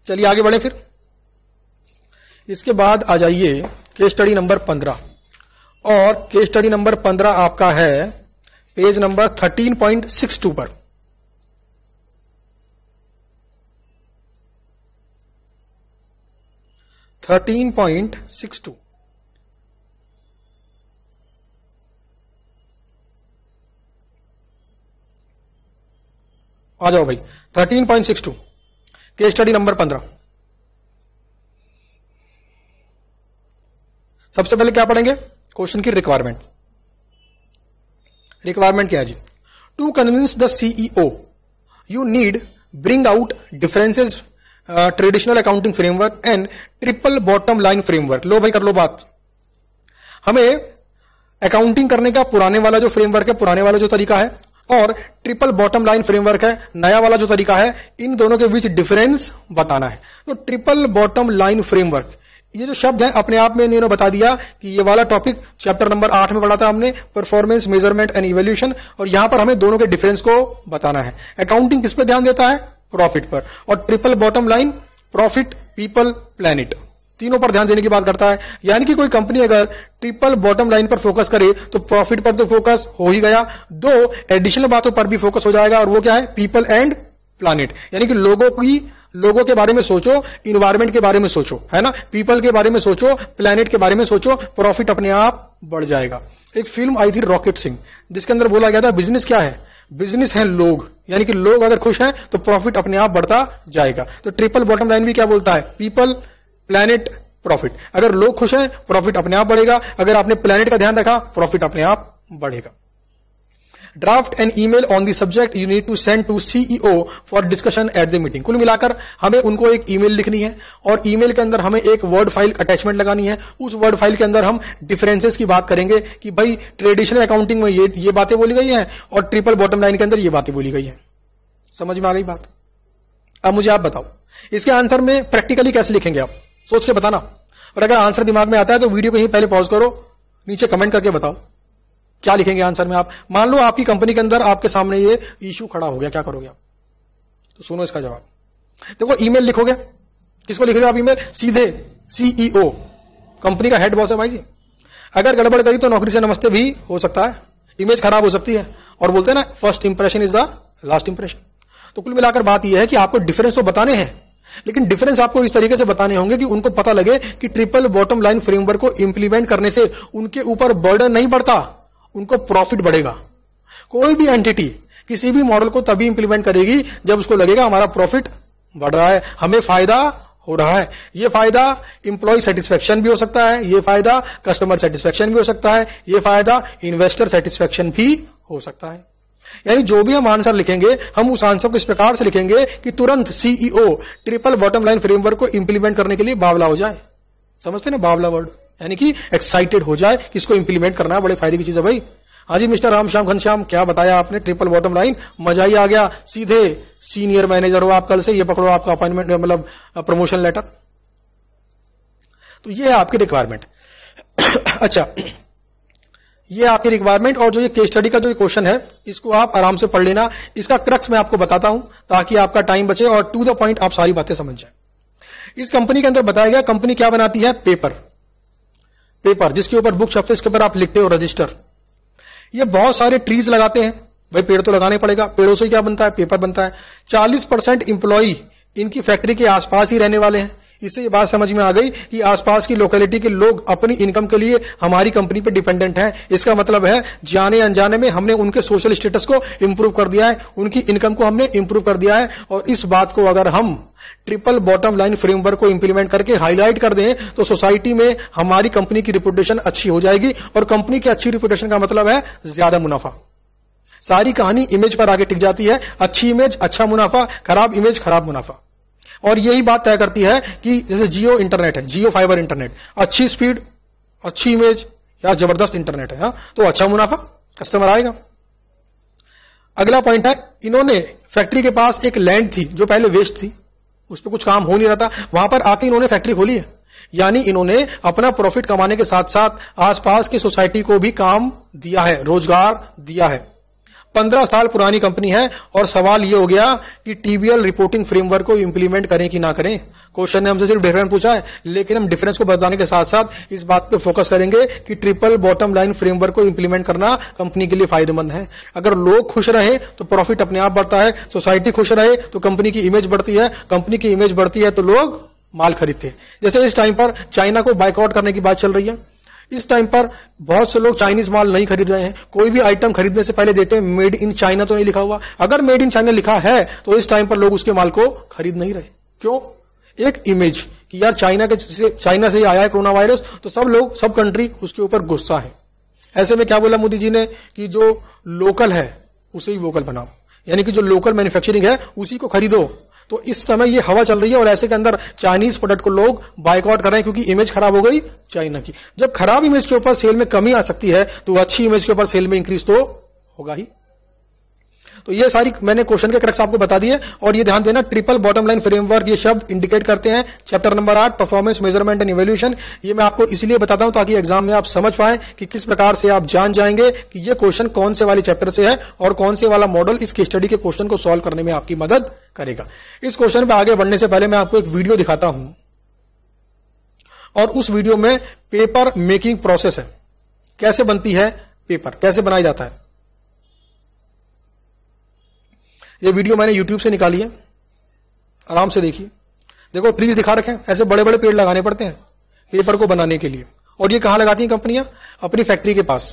चलिए आगे बढ़े फिर इसके बाद आ जाइए केस स्टडी नंबर पंद्रह और केस स्टडी नंबर पंद्रह आपका है page number thirteen point six two पर थर्टीन पॉइंट सिक्स टू आ जाओ भाई थर्टीन पॉइंट सिक्स टू के स्टडी नंबर पंद्रह सबसे पहले क्या पढ़ेंगे क्वेश्चन की रिक्वायरमेंट रिक्वायरमेंट क्या है जी to convince the CEO you need bring out differences traditional accounting framework and triple bottom line framework लो भाई कर लो बात हमें अकाउंटिंग करने का पुराने वाला जो फ्रेमवर्क है पुराने वाला जो तरीका है और ट्रिपल बॉटम लाइन फ्रेमवर्क है नया वाला जो तरीका है इन दोनों के बीच डिफरेंस बताना है तो ट्रिपल बॉटम लाइन फ्रेमवर्क ये जो शब्द है अपने आप में इन्होंने बता दिया कि ये वाला टॉपिक चैप्टर नंबर आठ में पढ़ा था हमने परफॉर्मेंस मेजरमेंट एंड इवेल्यूशन और यहां पर हमें दोनों के डिफरेंस को बताना है अकाउंटिंग किस पे ध्यान देता है प्रॉफिट पर और triple bottom line profit people planet तीनों पर ध्यान देने की बात करता है यानी कि कोई कंपनी अगर ट्रिपल बॉटम लाइन पर फोकस करे तो प्रॉफिट पर तो फोकस हो ही गया दो एडिशनल बातों पर भी फोकस हो जाएगा और वो क्या है पीपल एंड प्लानिट यानी कि लोगों की लोगों के बारे में सोचो इन्वायरमेंट के बारे में सोचो है ना पीपल के बारे में सोचो प्लानिट के बारे में सोचो प्रॉफिट अपने आप बढ़ जाएगा एक फिल्म आई थी रॉकेट सिंह जिसके अंदर बोला गया था बिजनेस क्या है बिजनेस है लोग यानी कि लोग अगर खुश हैं तो प्रॉफिट अपने आप बढ़ता जाएगा तो ट्रिपल बॉटम लाइन भी क्या बोलता है पीपल प्लैनेट प्रॉफिट अगर लोग खुश हैं प्रॉफिट अपने आप बढ़ेगा अगर आपने प्लैनेट का ध्यान रखा प्रॉफिट अपने आप बढ़ेगा draft an mail on the subject you need to send to CEO for discussion at the meeting कुल मिलाकर हमें उनको एक मेल लिखनी है और मेल के अंदर हमें एक वर्ड फाइल अटैचमेंट लगानी है उस वर्ड फाइल के अंदर हम डिफरेंसेस की बात करेंगे कि भाई ट्रेडिशनल अकाउंटिंग में ये ये बातें बोली गई हैं और ट्रिपल बॉटम लाइन के अंदर ये बातें बोली गई हैं समझ में आ गई बात अब मुझे आप बताओ इसके आंसर में प्रैक्टिकली कैसे लिखेंगे आप सोच के बताना और अगर आंसर दिमाग में आता है तो वीडियो को ही पहले पॉज करो नीचे कमेंट करके बताओ क्या लिखेंगे आंसर में आप मान लो आपकी कंपनी के अंदर आपके सामने ये इश्यू खड़ा हो गया क्या करोगे आप तो सुनो इसका जवाब देखो ईमेल लिखोगे किसको लिख रहे हो आप ईमेल सीधे सीईओ e कंपनी का हेड बॉस है भाई जी अगर गड़बड़ करी तो नौकरी से नमस्ते भी हो सकता है इमेज खराब हो सकती है और बोलते हैं ना first impression is the last impression तो कुल मिलाकर बात यह है कि आपको डिफरेंस तो बताने हैं लेकिन डिफरेंस आपको इस तरीके से बताने होंगे कि उनको पता लगे कि ट्रिपल बॉटम लाइन फ्रेमवर्क को इंप्लीमेंट करने से उनके ऊपर बर्डन नहीं बढ़ता उनको प्रॉफिट बढ़ेगा कोई भी एंटिटी किसी भी मॉडल को तभी इंप्लीमेंट करेगी जब उसको लगेगा हमारा प्रॉफिट बढ़ रहा है हमें फायदा हो रहा है ये फायदा इंप्लॉय सेटिस्फेक्शन भी हो सकता है ये फायदा कस्टमर सेटिस्फेक्शन भी हो सकता है ये फायदा इन्वेस्टर सेटिस्फेक्शन भी हो सकता है यानी जो भी हम आंसर लिखेंगे हम उस आंसर को इस प्रकार से लिखेंगे कि तुरंत CEO triple bottom line framework को इंप्लीमेंट करने के लिए बावला हो जाए समझते ना बावला वर्ड यानी कि एक्साइटेड हो जाए कि इसको इंप्लीमेंट करना है बड़े फायदे की चीज है भाई हाँ मिस्टर राम श्याम घनश्याम क्या बताया आपने ट्रिपल बॉटम लाइन मजा ही आ गया सीधे सीनियर मैनेजर हो आप कल से ये पकड़ो आपका अपॉइंटमेंट मतलब प्रमोशन लेटर तो ये है आपकी रिक्वायरमेंट <coughs> अच्छा ये आपकी रिक्वायरमेंट और जो ये केस स्टडी का जो क्वेश्चन है इसको आप आराम से पढ़ लेना इसका क्रक्स मैं आपको बताता हूं ताकि आपका टाइम बचे और टू द पॉइंट आप सारी बातें समझ जाए इस कंपनी के अंदर बताया गया कंपनी क्या बनाती है पेपर पेपर जिसके ऊपर बुक छपते उसके ऊपर आप लिखते हो रजिस्टर ये बहुत सारे ट्रीज लगाते हैं भाई पेड़ तो लगाने पड़ेगा पेड़ों से क्या बनता है पेपर बनता है चालीस परसेंट इंप्लॉई इनकी फैक्ट्री के आसपास ही रहने वाले हैं इससे ये बात समझ में आ गई कि आसपास की लोकेलिटी के लोग अपनी इनकम के लिए हमारी कंपनी पर डिपेंडेंट हैं इसका मतलब है जाने अनजाने में हमने उनके सोशल स्टेटस को इम्प्रूव कर दिया है उनकी इनकम को हमने इम्प्रूव कर दिया है और इस बात को अगर हम ट्रिपल बॉटम लाइन फ्रेमवर्क को इंप्लीमेंट करके हाईलाइट कर दें तो सोसाइटी में हमारी कंपनी की रिपोर्टेशन अच्छी हो जाएगी और कंपनी की अच्छी रिपोर्टेशन का मतलब है ज्यादा मुनाफा सारी कहानी इमेज पर आगे टिक जाती है अच्छी इमेज अच्छा मुनाफा खराब इमेज खराब मुनाफा और यही बात तय करती है कि जैसे जियो इंटरनेट है जियो फाइबर इंटरनेट अच्छी स्पीड अच्छी इमेज या जबरदस्त इंटरनेट है हा? तो अच्छा मुनाफा कस्टमर आएगा अगला पॉइंट है इन्होंने फैक्ट्री के पास एक लैंड थी जो पहले वेस्ट थी उस पर कुछ काम हो नहीं रहा था वहां पर आके इन्होंने फैक्ट्री खोली है यानी इन्होंने अपना प्रॉफिट कमाने के साथ साथ आसपास की सोसाइटी को भी काम दिया है रोजगार दिया है पंद्रह साल पुरानी कंपनी है और सवाल ये हो गया कि टीबीएल रिपोर्टिंग फ्रेमवर्क को इम्प्लीमेंट करें कि ना करें क्वेश्चन ने हमसे सिर्फ डिफरेंस पूछा है लेकिन हम डिफरेंस को बताने के साथ साथ इस बात पे फोकस करेंगे कि ट्रिपल बॉटम लाइन फ्रेमवर्क को इम्प्लीमेंट करना कंपनी के लिए फायदेमंद है अगर लोग खुश रहे तो प्रॉफिट अपने आप बढ़ता है सोसाइटी खुश रहे तो कंपनी की इमेज बढ़ती है कंपनी की इमेज बढ़ती है तो लोग माल खरीदते हैं जैसे इस टाइम पर चाइना को बाइकआउट करने की बात चल रही है इस टाइम पर बहुत से लोग चाइनीज माल नहीं खरीद रहे हैं कोई भी आइटम खरीदने से पहले देखते हैं मेड इन चाइना तो नहीं लिखा हुआ अगर मेड इन चाइना लिखा है तो इस टाइम पर लोग उसके माल को खरीद नहीं रहे क्यों एक इमेज कि यार चाइना के चाइना से ही आया है कोरोना वायरस तो सब लोग सब कंट्री उसके ऊपर गुस्सा है ऐसे में क्या बोला मोदी जी ने कि जो लोकल है उसे ही वोकल बनाओ यानी कि जो लोकल मैन्युफैक्चरिंग है उसी को खरीदो तो इस समय ये हवा चल रही है और ऐसे के अंदर चाइनीज प्रोडक्ट को लोग बाइकआउट कर रहे हैं क्योंकि इमेज खराब हो गई चाइना की जब खराब इमेज के ऊपर सेल में कमी आ सकती है तो अच्छी इमेज के ऊपर सेल में इंक्रीज तो होगा ही तो ये सारी मैंने क्वेश्चन के क्रक्स आपको बता दिए और ये ध्यान देना ट्रिपल बॉटम लाइन फ्रेमवर्क ये शब्द इंडिकेट करते हैं चैप्टर नंबर आठ परफॉर्मेंस मेजरमेंट एंड इवेल्यूशन ये मैं आपको इसलिए बताता हूं ताकि एग्जाम में आप समझ पाए कि किस प्रकार से आप जान जाएंगे कि ये क्वेश्चन कौन से वाले चैप्टर से है और कौन से वाला मॉडल इस स्टडी के क्वेश्चन को सॉल्व करने में आपकी मदद करेगा इस क्वेश्चन पर आगे बढ़ने से पहले मैं आपको एक वीडियो दिखाता हूं और उस वीडियो में पेपर मेकिंग प्रोसेस है कैसे बनती है पेपर कैसे बनाया जाता है ये वीडियो मैंने यूट्यूब से निकाली है आराम से देखिए देखो प्लीज दिखा रखें ऐसे बड़े बड़े पेड़ लगाने पड़ते हैं पेपर को बनाने के लिए और ये कहाँ लगाती हैं कंपनियां अपनी फैक्ट्री के पास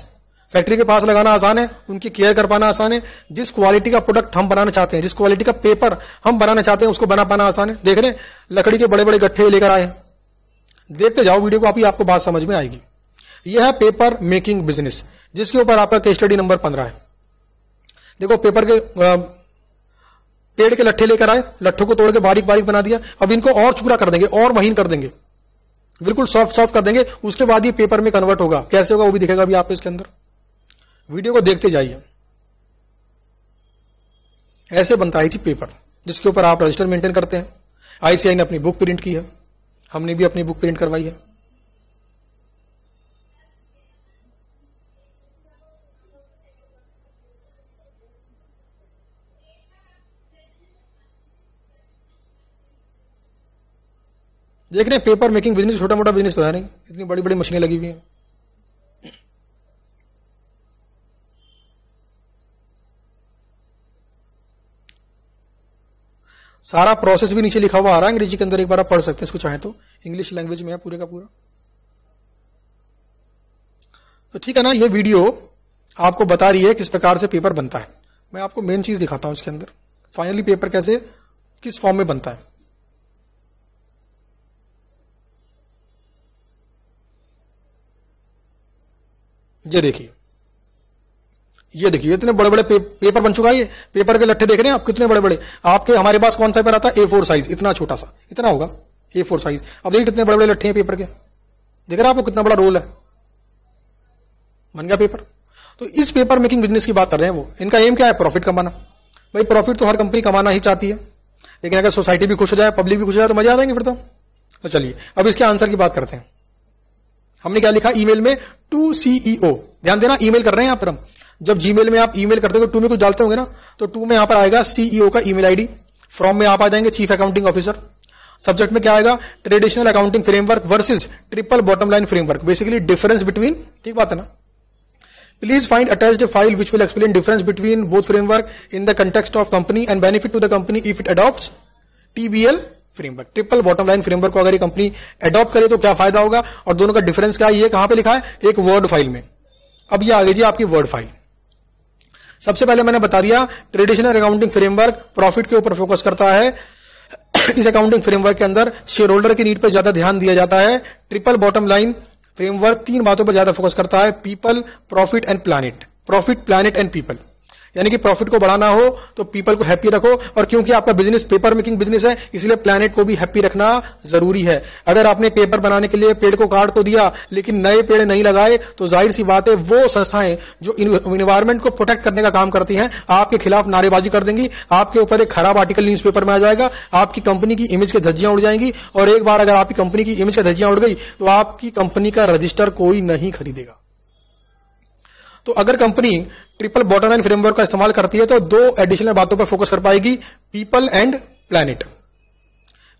फैक्ट्री के पास लगाना आसान है उनकी केयर कर पाना आसान है जिस क्वालिटी का प्रोडक्ट हम बनाना चाहते हैं जिस क्वालिटी का पेपर हम बनाना चाहते हैं उसको बना पाना आसान है देख रहे हैं लकड़ी के बड़े बड़े गट्ठे लेकर आए हैं देखते जाओ वीडियो को आप ही आपको बात समझ में आएगी यह है पेपर मेकिंग बिजनेस जिसके ऊपर आपका स्टडी नंबर पंद्रह है देखो पेपर के पेड़ के लट्ठे लेकर आए लट्ठों को तोड़ के बारीक बारीक बना दिया अब इनको और चूरा कर देंगे और महीन कर देंगे बिल्कुल सॉफ्ट सॉफ्ट कर देंगे उसके बाद ये पेपर में कन्वर्ट होगा कैसे होगा वो भी दिखेगा अभी आपको इसके अंदर वीडियो को देखते जाइए ऐसे बनता है जी पेपर जिसके ऊपर आप रजिस्टर मेंटेन करते हैं आईसीआई ने अपनी बुक प्रिंट की है हमने भी अपनी बुक प्रिंट करवाई है देख रहे हैं पेपर मेकिंग बिजनेस छोटा मोटा बिजनेस तो है नहीं इतनी बड़ी बड़ी मशीनें लगी हुई हैं सारा प्रोसेस भी नीचे लिखा हुआ आ रहा है अंग्रेजी के अंदर एक बार आप पढ़ सकते हैं इसको चाहे तो इंग्लिश लैंग्वेज में है पूरे का पूरा तो ठीक है ना ये वीडियो आपको बता रही है किस प्रकार से पेपर बनता है मैं आपको मेन चीज दिखाता हूं इसके अंदर फाइनली पेपर कैसे किस फॉर्म में बनता है ये देखिए ये देखिए इतने बड़े बड़े पे, पेपर बन चुका है ये पेपर के लट्ठे देख रहे हैं आप कितने बड़े बड़े आपके हमारे पास कौन सा पेपर आता है ए फोर साइज इतना छोटा सा इतना होगा ए फोर साइज अब देखिए कितने बड़े बड़े लट्ठे हैं पेपर के देख रहे हैं आपको कितना बड़ा रोल है बन गया पेपर तो इस पेपर मेकिंग बिजनेस की बात कर रहे हैं वो इनका एम क्या है प्रॉफिट कमाना भाई प्रॉफिट तो हर कंपनी कमाना ही चाहती है लेकिन अगर सोसाइटी भी खुश हो जाए पब्लिक भी खुश हो जाए तो मजा आ जाएंगे फिर तो, तो चलिए अब इसके आंसर की बात करते हैं हमने क्या लिखा ईमेल में टू सीईओ e ध्यान देना ईमेल कर रहे हैं यहां पर हम जब जीमेल में आप ईमेल करते हो तो टू में कुछ डालते होंगे ना तो टू में यहां पर आएगा सीईओ e का ईमेल आईडी फ्रॉम में आप आ जाएंगे चीफ अकाउंटिंग ऑफिसर सब्जेक्ट में क्या आएगा traditional accounting framework versus triple bottom line framework basically difference between ठीक बात है ना please find attach file which will explain difference between both framework in the context of company and benefit to the company if it adopt TBL framework triple bottom line framework को अगर ये company adopt करे तो क्या फायदा होगा और दोनों का डिफरेंस क्या है ये कहां पे लिखा है एक वर्ड फाइल में अब ये आगे जी आपकी वर्ड फाइल सबसे पहले मैंने बता दिया ट्रेडिशनल अकाउंटिंग फ्रेमवर्क प्रॉफिट के ऊपर फोकस करता है इस अकाउंटिंग फ्रेमवर्क के अंदर शेयर होल्डर की नीड पर ज्यादा ध्यान दिया जाता है ट्रिपल बॉटम लाइन फ्रेमवर्क तीन बातों पर ज्यादा फोकस करता है people profit and planet profit planet and people यानी कि प्रॉफिट को बढ़ाना हो तो पीपल को हैप्पी रखो और क्योंकि आपका बिजनेस पेपर मेकिंग बिजनेस है इसलिए प्लेनेट को भी हैप्पी रखना जरूरी है अगर आपने पेपर बनाने के लिए पेड़ को काट तो दिया लेकिन नए पेड़ नहीं लगाए तो जाहिर सी बात है वो संस्थाएं जो इन्वायरमेंट को प्रोटेक्ट करने का काम करती है आपके खिलाफ नारेबाजी कर देंगी आपके ऊपर एक खराब आर्टिकल न्यूज में आ जाएगा आपकी कंपनी की इमेज की धज्जियां उड़ जाएंगी और एक बार अगर आपकी कंपनी की इमेज का धज्जियां उड़ गई तो आपकी कंपनी का रजिस्टर कोई नहीं खरीदेगा तो अगर company triple bottom line framework का इस्तेमाल करती है तो दो एडिशनल बातों पर फोकस कर पाएगी पीपल एंड प्लेनेट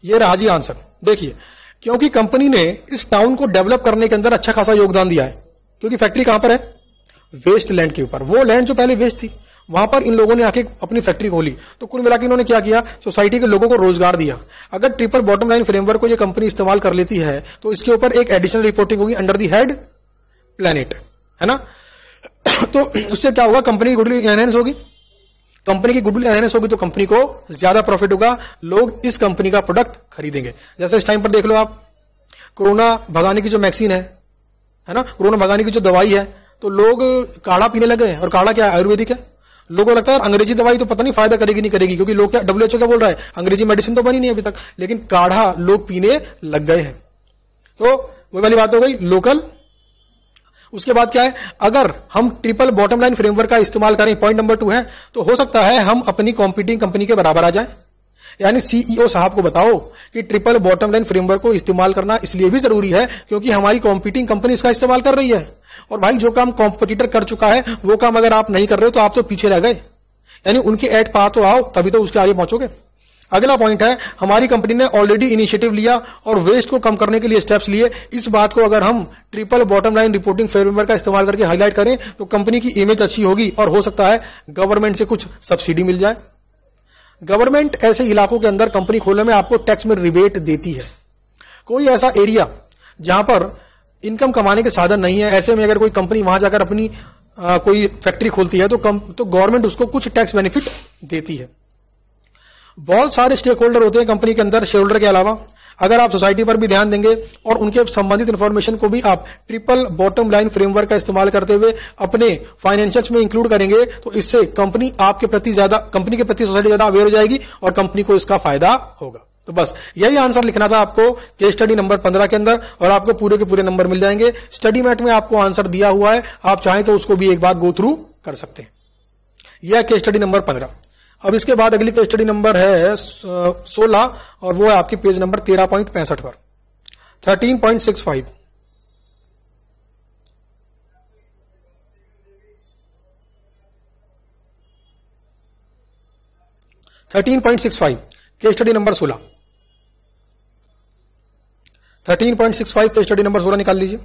ये रहा जी आंसर देखिए क्योंकि कंपनी ने इस टाउन को डेवलप करने के अंदर अच्छा खासा योगदान दिया है क्योंकि फैक्ट्री कहां पर है वेस्ट लैंड के ऊपर वो लैंड जो पहले वेस्ट थी वहां पर इन लोगों ने आके अपनी फैक्ट्री खोली तो कुल मिला इन्होंने क्या किया सोसाइटी के लोगों को रोजगार दिया अगर ट्रिपल बॉटम लाइन फ्रेमवर्क को ये कंपनी इस्तेमाल कर लेती है तो इसके ऊपर एक एडिशनल रिपोर्टिंग होगी अंडर दी हेड प्लेनेट है ना <coughs> तो उससे क्या होगा कंपनी की गुडविल एनहेंस होगी कंपनी की गुडविल एनहेंस होगी तो कंपनी को ज्यादा प्रॉफिट होगा लोग इस कंपनी का प्रोडक्ट खरीदेंगे जैसे इस टाइम पर देख लो आप कोरोना भगाने की जो वैक्सीन है है ना कोरोना भगाने की जो दवाई है तो लोग काढ़ा पीने लगे और काढ़ा क्या आयुर्वेदिक है लोगों को लगता है अंग्रेजी दवाई तो पता नहीं फायदा करेगी नहीं करेगी क्योंकि लोग क्या डब्ल्यूएचओ क्या बोल रहा है अंग्रेजी मेडिसिन तो बनी नहीं अभी तक लेकिन काढ़ा लोग पीने लग गए हैं तो वो वाली बात हो गई लोकल उसके बाद क्या है अगर हम ट्रिपल बॉटम लाइन फ्रेमवर्क का इस्तेमाल करें पॉइंट नंबर टू है तो हो सकता है हम अपनी कॉम्पिटिंग कंपनी के बराबर आ जाए यानी सीईओ e साहब को बताओ कि ट्रिपल बॉटम लाइन फ्रेमवर्क को इस्तेमाल करना इसलिए भी जरूरी है क्योंकि हमारी कॉम्पिटिंग कंपनी इसका इस्तेमाल कर रही है और भाई जो काम कॉम्पिटिटर कर चुका है वो काम अगर आप नहीं कर रहे हो तो आप तो पीछे रह गए यानी उनके एट पार तो आओ तभी तो उसके आगे पहुंचोगे अगला पॉइंट है हमारी कंपनी ने ऑलरेडी इनिशिएटिव लिया और वेस्ट को कम करने के लिए स्टेप्स लिए इस बात को अगर हम triple bottom line reporting framework का इस्तेमाल करके हाईलाइट करें तो कंपनी की इमेज अच्छी होगी और हो सकता है गवर्नमेंट से कुछ सब्सिडी मिल जाए गवर्नमेंट ऐसे इलाकों के अंदर कंपनी खोलने में आपको टैक्स में रिबेट देती है कोई ऐसा एरिया जहां पर इनकम कमाने के साधन नहीं है ऐसे में अगर कोई कंपनी वहां जाकर अपनी आ, कोई फैक्ट्री खोलती है तो कम तो गवर्नमेंट उसको कुछ टैक्स बेनिफिट देती है बहुत सारे स्टेक होल्डर होते हैं कंपनी के अंदर शेयर होल्डर के अलावा अगर आप सोसाइटी पर भी ध्यान देंगे और उनके संबंधित इन्फॉर्मेशन को भी आप ट्रिपल बॉटम लाइन फ्रेमवर्क का इस्तेमाल करते हुए अपने फाइनेंशियल्स में इंक्लूड करेंगे तो इससे कंपनी आपके प्रति ज्यादा कंपनी के प्रति सोसाइटी ज्यादा अवेयर हो जाएगी और कंपनी को इसका फायदा होगा तो बस यही आंसर लिखना था आपको केस स्टडी नंबर पंद्रह के अंदर और आपको पूरे के पूरे नंबर मिल जाएंगे स्टडी मैट में आपको आंसर दिया हुआ है आप चाहें तो उसको भी एक बार गो थ्रू कर सकते हैं यह केस स्टडी नंबर पंद्रह अब इसके बाद अगली स्टडी नंबर है सोलह और वो है आपकी पेज नंबर तेरह पॉइंट पैंसठ पर thirteen point six five thirteen point six five case study number सोलह thirteen point six five case study number सोलह निकाल लीजिए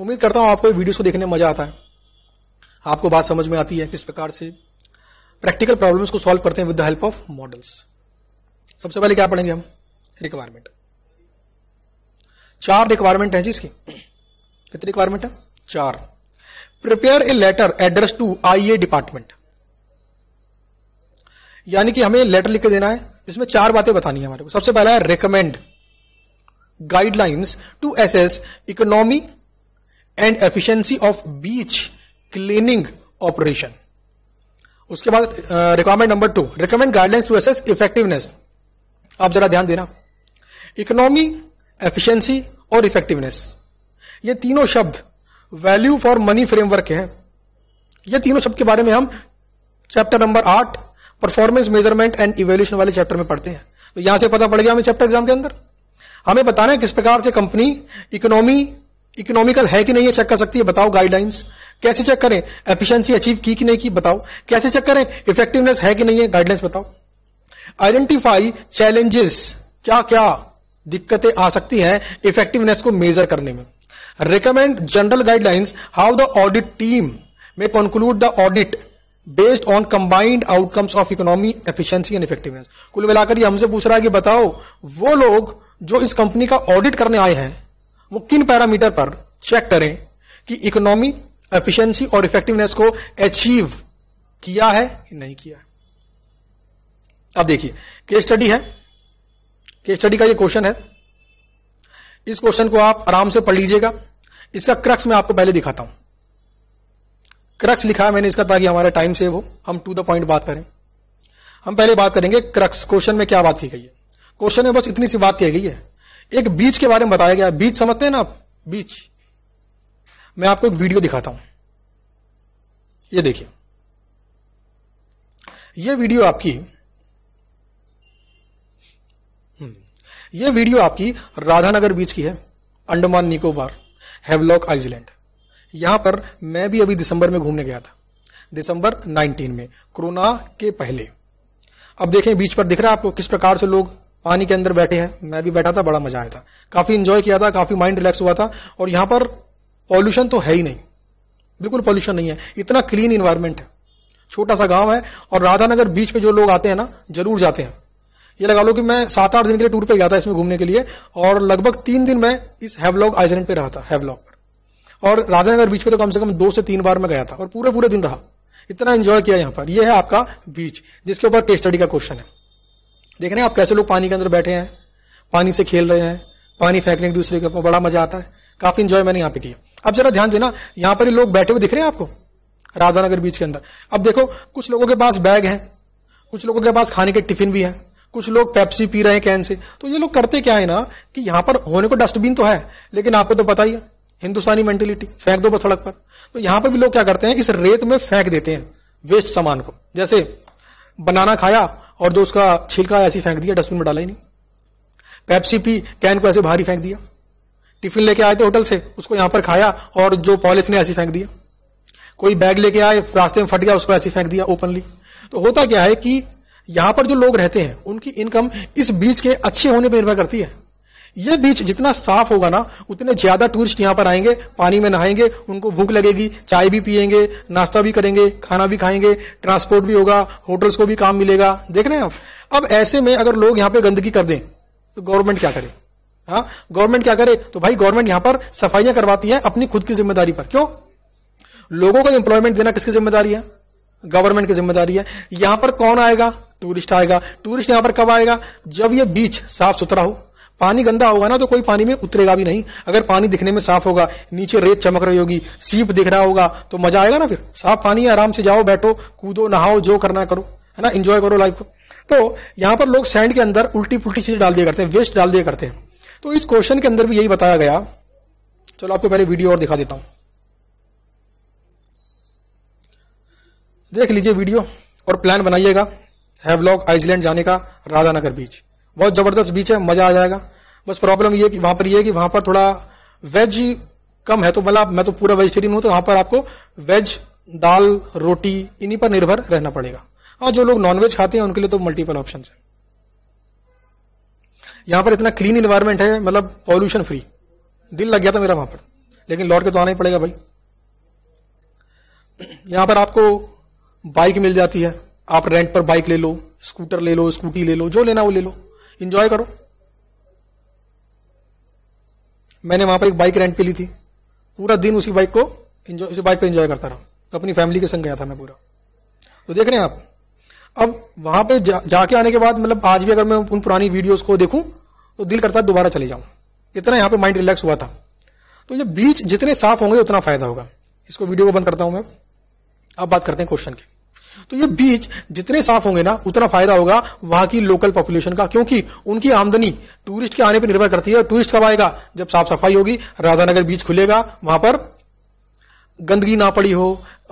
उम्मीद करता हूं आपको वीडियोस को देखने में मजा आता है आपको बात समझ में आती है किस प्रकार से प्रैक्टिकल प्रॉब्लम्स को सॉल्व करते हैं with the help of models सबसे पहले क्या पढ़ेंगे हम रिक्वायरमेंट चार रिक्वायरमेंट है जिसकी कितनी रिक्वायरमेंट है चार prepare a letter address to I A department यानी कि हमें लेटर लिख के देना है जिसमें चार बातें बतानी है हमारे को सबसे पहला है recommend guidelines to assess economy and efficiency of beach cleaning operation उसके बाद requirement number two recommend guidelines to assess effectiveness आप जरा ध्यान देना इकोनॉमी एफिशिएंसी और इफेक्टिवनेस ये तीनों शब्द वैल्यू फॉर मनी फ्रेमवर्क के हैं ये तीनों शब्द के बारे में हम चैप्टर नंबर आठ परफॉर्मेंस मेजरमेंट एंड इवेल्यूशन वाले चैप्टर में पढ़ते हैं तो यहां से पता पड़ गया हमें चैप्टर एग्जाम के अंदर हमें बताना है किस प्रकार से कंपनी इकोनॉमी इकोनॉमिकल है कि नहीं है चेक कर सकती है बताओ गाइडलाइंस कैसे चेक करें एफिशिएंसी अचीव की कि नहीं की बताओ कैसे चेक करें इफेक्टिवनेस है कि नहीं है गाइडलाइंस बताओ आइडेंटिफाई चैलेंजेस क्या क्या दिक्कतें आ सकती हैं इफेक्टिवनेस को मेजर करने में recommend general guidelines how the audit team में conclude the audit based on combined outcomes of economy efficiency and effectiveness कुल मिलाकर ये हमसे पूछ रहा है कि बताओ वो लोग जो इस कंपनी का ऑडिट करने आए हैं वो किन पैरामीटर पर चेक करें कि इकोनॉमी एफिशिएंसी और इफेक्टिवनेस को अचीव किया है कि नहीं किया है अब देखिए केस स्टडी है केस स्टडी का ये क्वेश्चन है इस क्वेश्चन को आप आराम से पढ़ लीजिएगा इसका क्रक्स मैं आपको पहले दिखाता हूं क्रक्स लिखा है मैंने इसका ताकि हमारा टाइम सेव हो हम टू द पॉइंट बात करें हम पहले बात करेंगे क्रक्स क्वेश्चन में क्या बात की गई है क्वेश्चन में बस इतनी सी बात कही गई है एक बीच के बारे में बताया गया बीच समझते हैं ना आप बीच मैं आपको एक वीडियो दिखाता हूं ये देखिए ये वीडियो आपकी हम्म। ये वीडियो आपकी राधानगर बीच की है अंडमान निकोबार हेवलॉक आइसलैंड यहां पर मैं भी अभी दिसंबर में घूमने गया था दिसंबर 19 में कोरोना के पहले अब देखें बीच पर दिख रहा है आपको किस प्रकार से लोग पानी के अंदर बैठे हैं मैं भी बैठा था बड़ा मजा आया था काफी इंजॉय किया था काफी माइंड रिलैक्स हुआ था और यहां पर पॉल्यूशन तो है ही नहीं बिल्कुल पॉल्यूशन नहीं है इतना क्लीन इन्वायरमेंट है छोटा सा गांव है और राधानगर बीच में जो लोग आते हैं ना जरूर जाते हैं ये लगा लो कि मैं सात आठ दिन के लिए टूर पे गया था इसमें घूमने के लिए और लगभग तीन दिन मैं इस हैवलॉग आइलैंड पे रहा था हैवलॉग पर और राधानगर बीच पे तो कम से कम दो से तीन बार मैं गया था और पूरे पूरे दिन रहा इतना एंजॉय किया यहां पर यह है आपका बीच जिसके ऊपर केस स्टडी का क्वेश्चन है देख रहे हैं आप कैसे लोग पानी के अंदर बैठे हैं पानी से खेल रहे हैं पानी फेंकने एक दूसरे के ऊपर बड़ा मजा आता है काफी इंजॉय मैंने यहाँ पे किया अब जरा ध्यान देना यहाँ पर लोग बैठे हुए दिख रहे हैं आपको राधानगर बीच के अंदर अब देखो कुछ लोगों के पास बैग है कुछ लोगों के पास खाने के टिफिन भी है कुछ लोग पेप्सी पी रहे हैं कैन से तो ये लोग करते क्या है ना कि यहाँ पर होने को डस्टबिन तो है लेकिन आपको तो पता ही है हिंदुस्तानी मेंटेलिटी फेंक दो बस सड़क पर तो यहाँ पर भी लोग क्या करते हैं इस रेत में फेंक देते हैं वेस्ट सामान को जैसे बनाना खाया और जो उसका छिलका ऐसे फेंक दिया डस्टबिन में डाला ही नहीं पैप्सी पी कैन को ऐसे भारी फेंक दिया टिफिन लेके आए थे होटल से उसको यहां पर खाया और जो पॉलिस ने ऐसी फेंक दिया कोई बैग लेके आए रास्ते में फट गया उसको ऐसे फेंक दिया ओपनली तो होता क्या है कि यहां पर जो लोग रहते हैं उनकी इनकम इस बीच के अच्छे होने पर निर्भर करती है ये बीच जितना साफ होगा ना उतने ज्यादा टूरिस्ट यहाँ पर आएंगे पानी में नहाएंगे उनको भूख लगेगी चाय भी पियेंगे नाश्ता भी करेंगे खाना भी खाएंगे ट्रांसपोर्ट भी होगा होटल्स को भी काम मिलेगा देख रहे हैं आप अब ऐसे में अगर लोग यहाँ पे गंदगी कर दें तो गवर्नमेंट क्या करे हाँ गवर्नमेंट क्या करे तो भाई गवर्नमेंट यहाँ पर सफाइयां करवाती है अपनी खुद की जिम्मेदारी पर क्यों लोगों को एम्प्लॉयमेंट देना किसकी जिम्मेदारी है गवर्नमेंट की जिम्मेदारी है यहां पर कौन आएगा टूरिस्ट आएगा टूरिस्ट यहां पर कब आएगा जब ये बीच साफ सुथरा हो पानी गंदा होगा ना तो कोई पानी में उतरेगा भी नहीं अगर पानी दिखने में साफ होगा नीचे रेत चमक रही होगी सीप दिख रहा होगा तो मजा आएगा ना फिर साफ पानी है आराम से जाओ बैठो कूदो नहाओ जो करना करो है ना इंजॉय करो लाइफ को तो यहां पर लोग सैंड के अंदर उल्टी पुल्टी चीजें डाल दिया करते हैं वेस्ट डाल दिया करते हैं तो इस क्वेश्चन के अंदर भी यही बताया गया चलो आपको पहले वीडियो और दिखा देता हूं देख लीजिए वीडियो और प्लान बनाइएगा हैवलॉग आइसलैंड जाने का राधानगर बीच बहुत जबरदस्त बीच है मजा आ जाएगा बस प्रॉब्लम ये कि वहां पर ये है कि वहां पर थोड़ा वेज कम है तो मतलब मैं तो पूरा वेजिटेरियन हूं तो वहां पर आपको वेज दाल रोटी इन्हीं पर निर्भर रहना पड़ेगा हाँ जो लोग नॉनवेज खाते हैं उनके लिए तो मल्टीपल ऑप्शन है यहां पर इतना क्लीन इन्वायरमेंट है मतलब पॉल्यूशन फ्री दिल लग गया था मेरा वहां पर लेकिन लौट के तो आना ही पड़ेगा भाई यहां पर आपको बाइक मिल जाती है आप रेंट पर बाइक ले लो स्कूटर ले लो स्कूटी ले लो जो लेना वो ले लो इंजॉय करो मैंने वहां पर एक बाइक रेंट पे ली थी पूरा दिन उसी बाइक को इंजॉय उसी बाइक पे इंजॉय करता रहा तो अपनी फैमिली के संग गया था मैं पूरा तो देख रहे हैं आप अब वहां पे जा, जाके आने के बाद मतलब आज भी अगर मैं उन पुरानी वीडियोस को देखूं तो दिल करता है दोबारा चले जाऊं इतना यहां पे माइंड रिलैक्स हुआ था तो ये बीच जितने साफ होंगे उतना फायदा होगा इसको वीडियो को बंद करता हूं मैं अब बात करते हैं क्वेश्चन की तो ये बीच जितने साफ होंगे ना उतना फायदा होगा वहां की लोकल पॉपुलेशन का क्योंकि उनकी आमदनी टूरिस्ट के आने पर निर्भर करती है टूरिस्ट कब आएगा जब साफ सफाई होगी राधानगर बीच खुलेगा वहां पर गंदगी ना पड़ी हो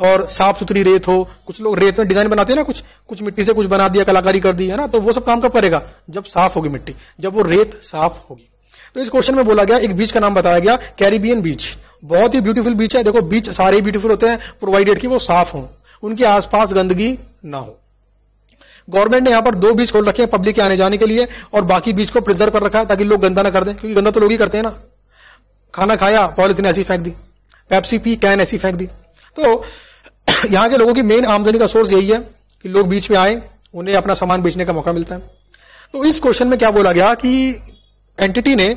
और साफ सुथरी रेत हो कुछ लोग रेत में डिजाइन बनाते हैं ना कुछ कुछ मिट्टी से कुछ बना दिया कलाकारी कर दी है ना तो वो सब काम कब करेगा जब साफ होगी मिट्टी जब वो रेत साफ होगी तो इस क्वेश्चन में बोला गया एक बीच का नाम बताया गया कैरिबियन बीच बहुत ही ब्यूटीफुल बीच है देखो बीच सारे ब्यूटीफुल होते हैं प्रोवाइडेड कि वो साफ हों उनके आसपास गंदगी ना हो गवर्नमेंट ने यहां पर दो बीच खोल रखे हैं पब्लिक के आने जाने के लिए और बाकी बीच को प्रिजर्व कर रखा है ताकि लोग गंदा ना कर दें क्योंकि गंदा तो लोग ही करते हैं ना खाना खाया पॉलिथिन ऐसी फेंक दी पैप्सी पी कैन ऐसी फेंक दी तो <coughs> यहां के लोगों की मेन आमदनी का सोर्स यही है कि लोग बीच में आए उन्हें अपना सामान बेचने का मौका मिलता है तो इस क्वेश्चन में क्या बोला गया कि एंटिटी ने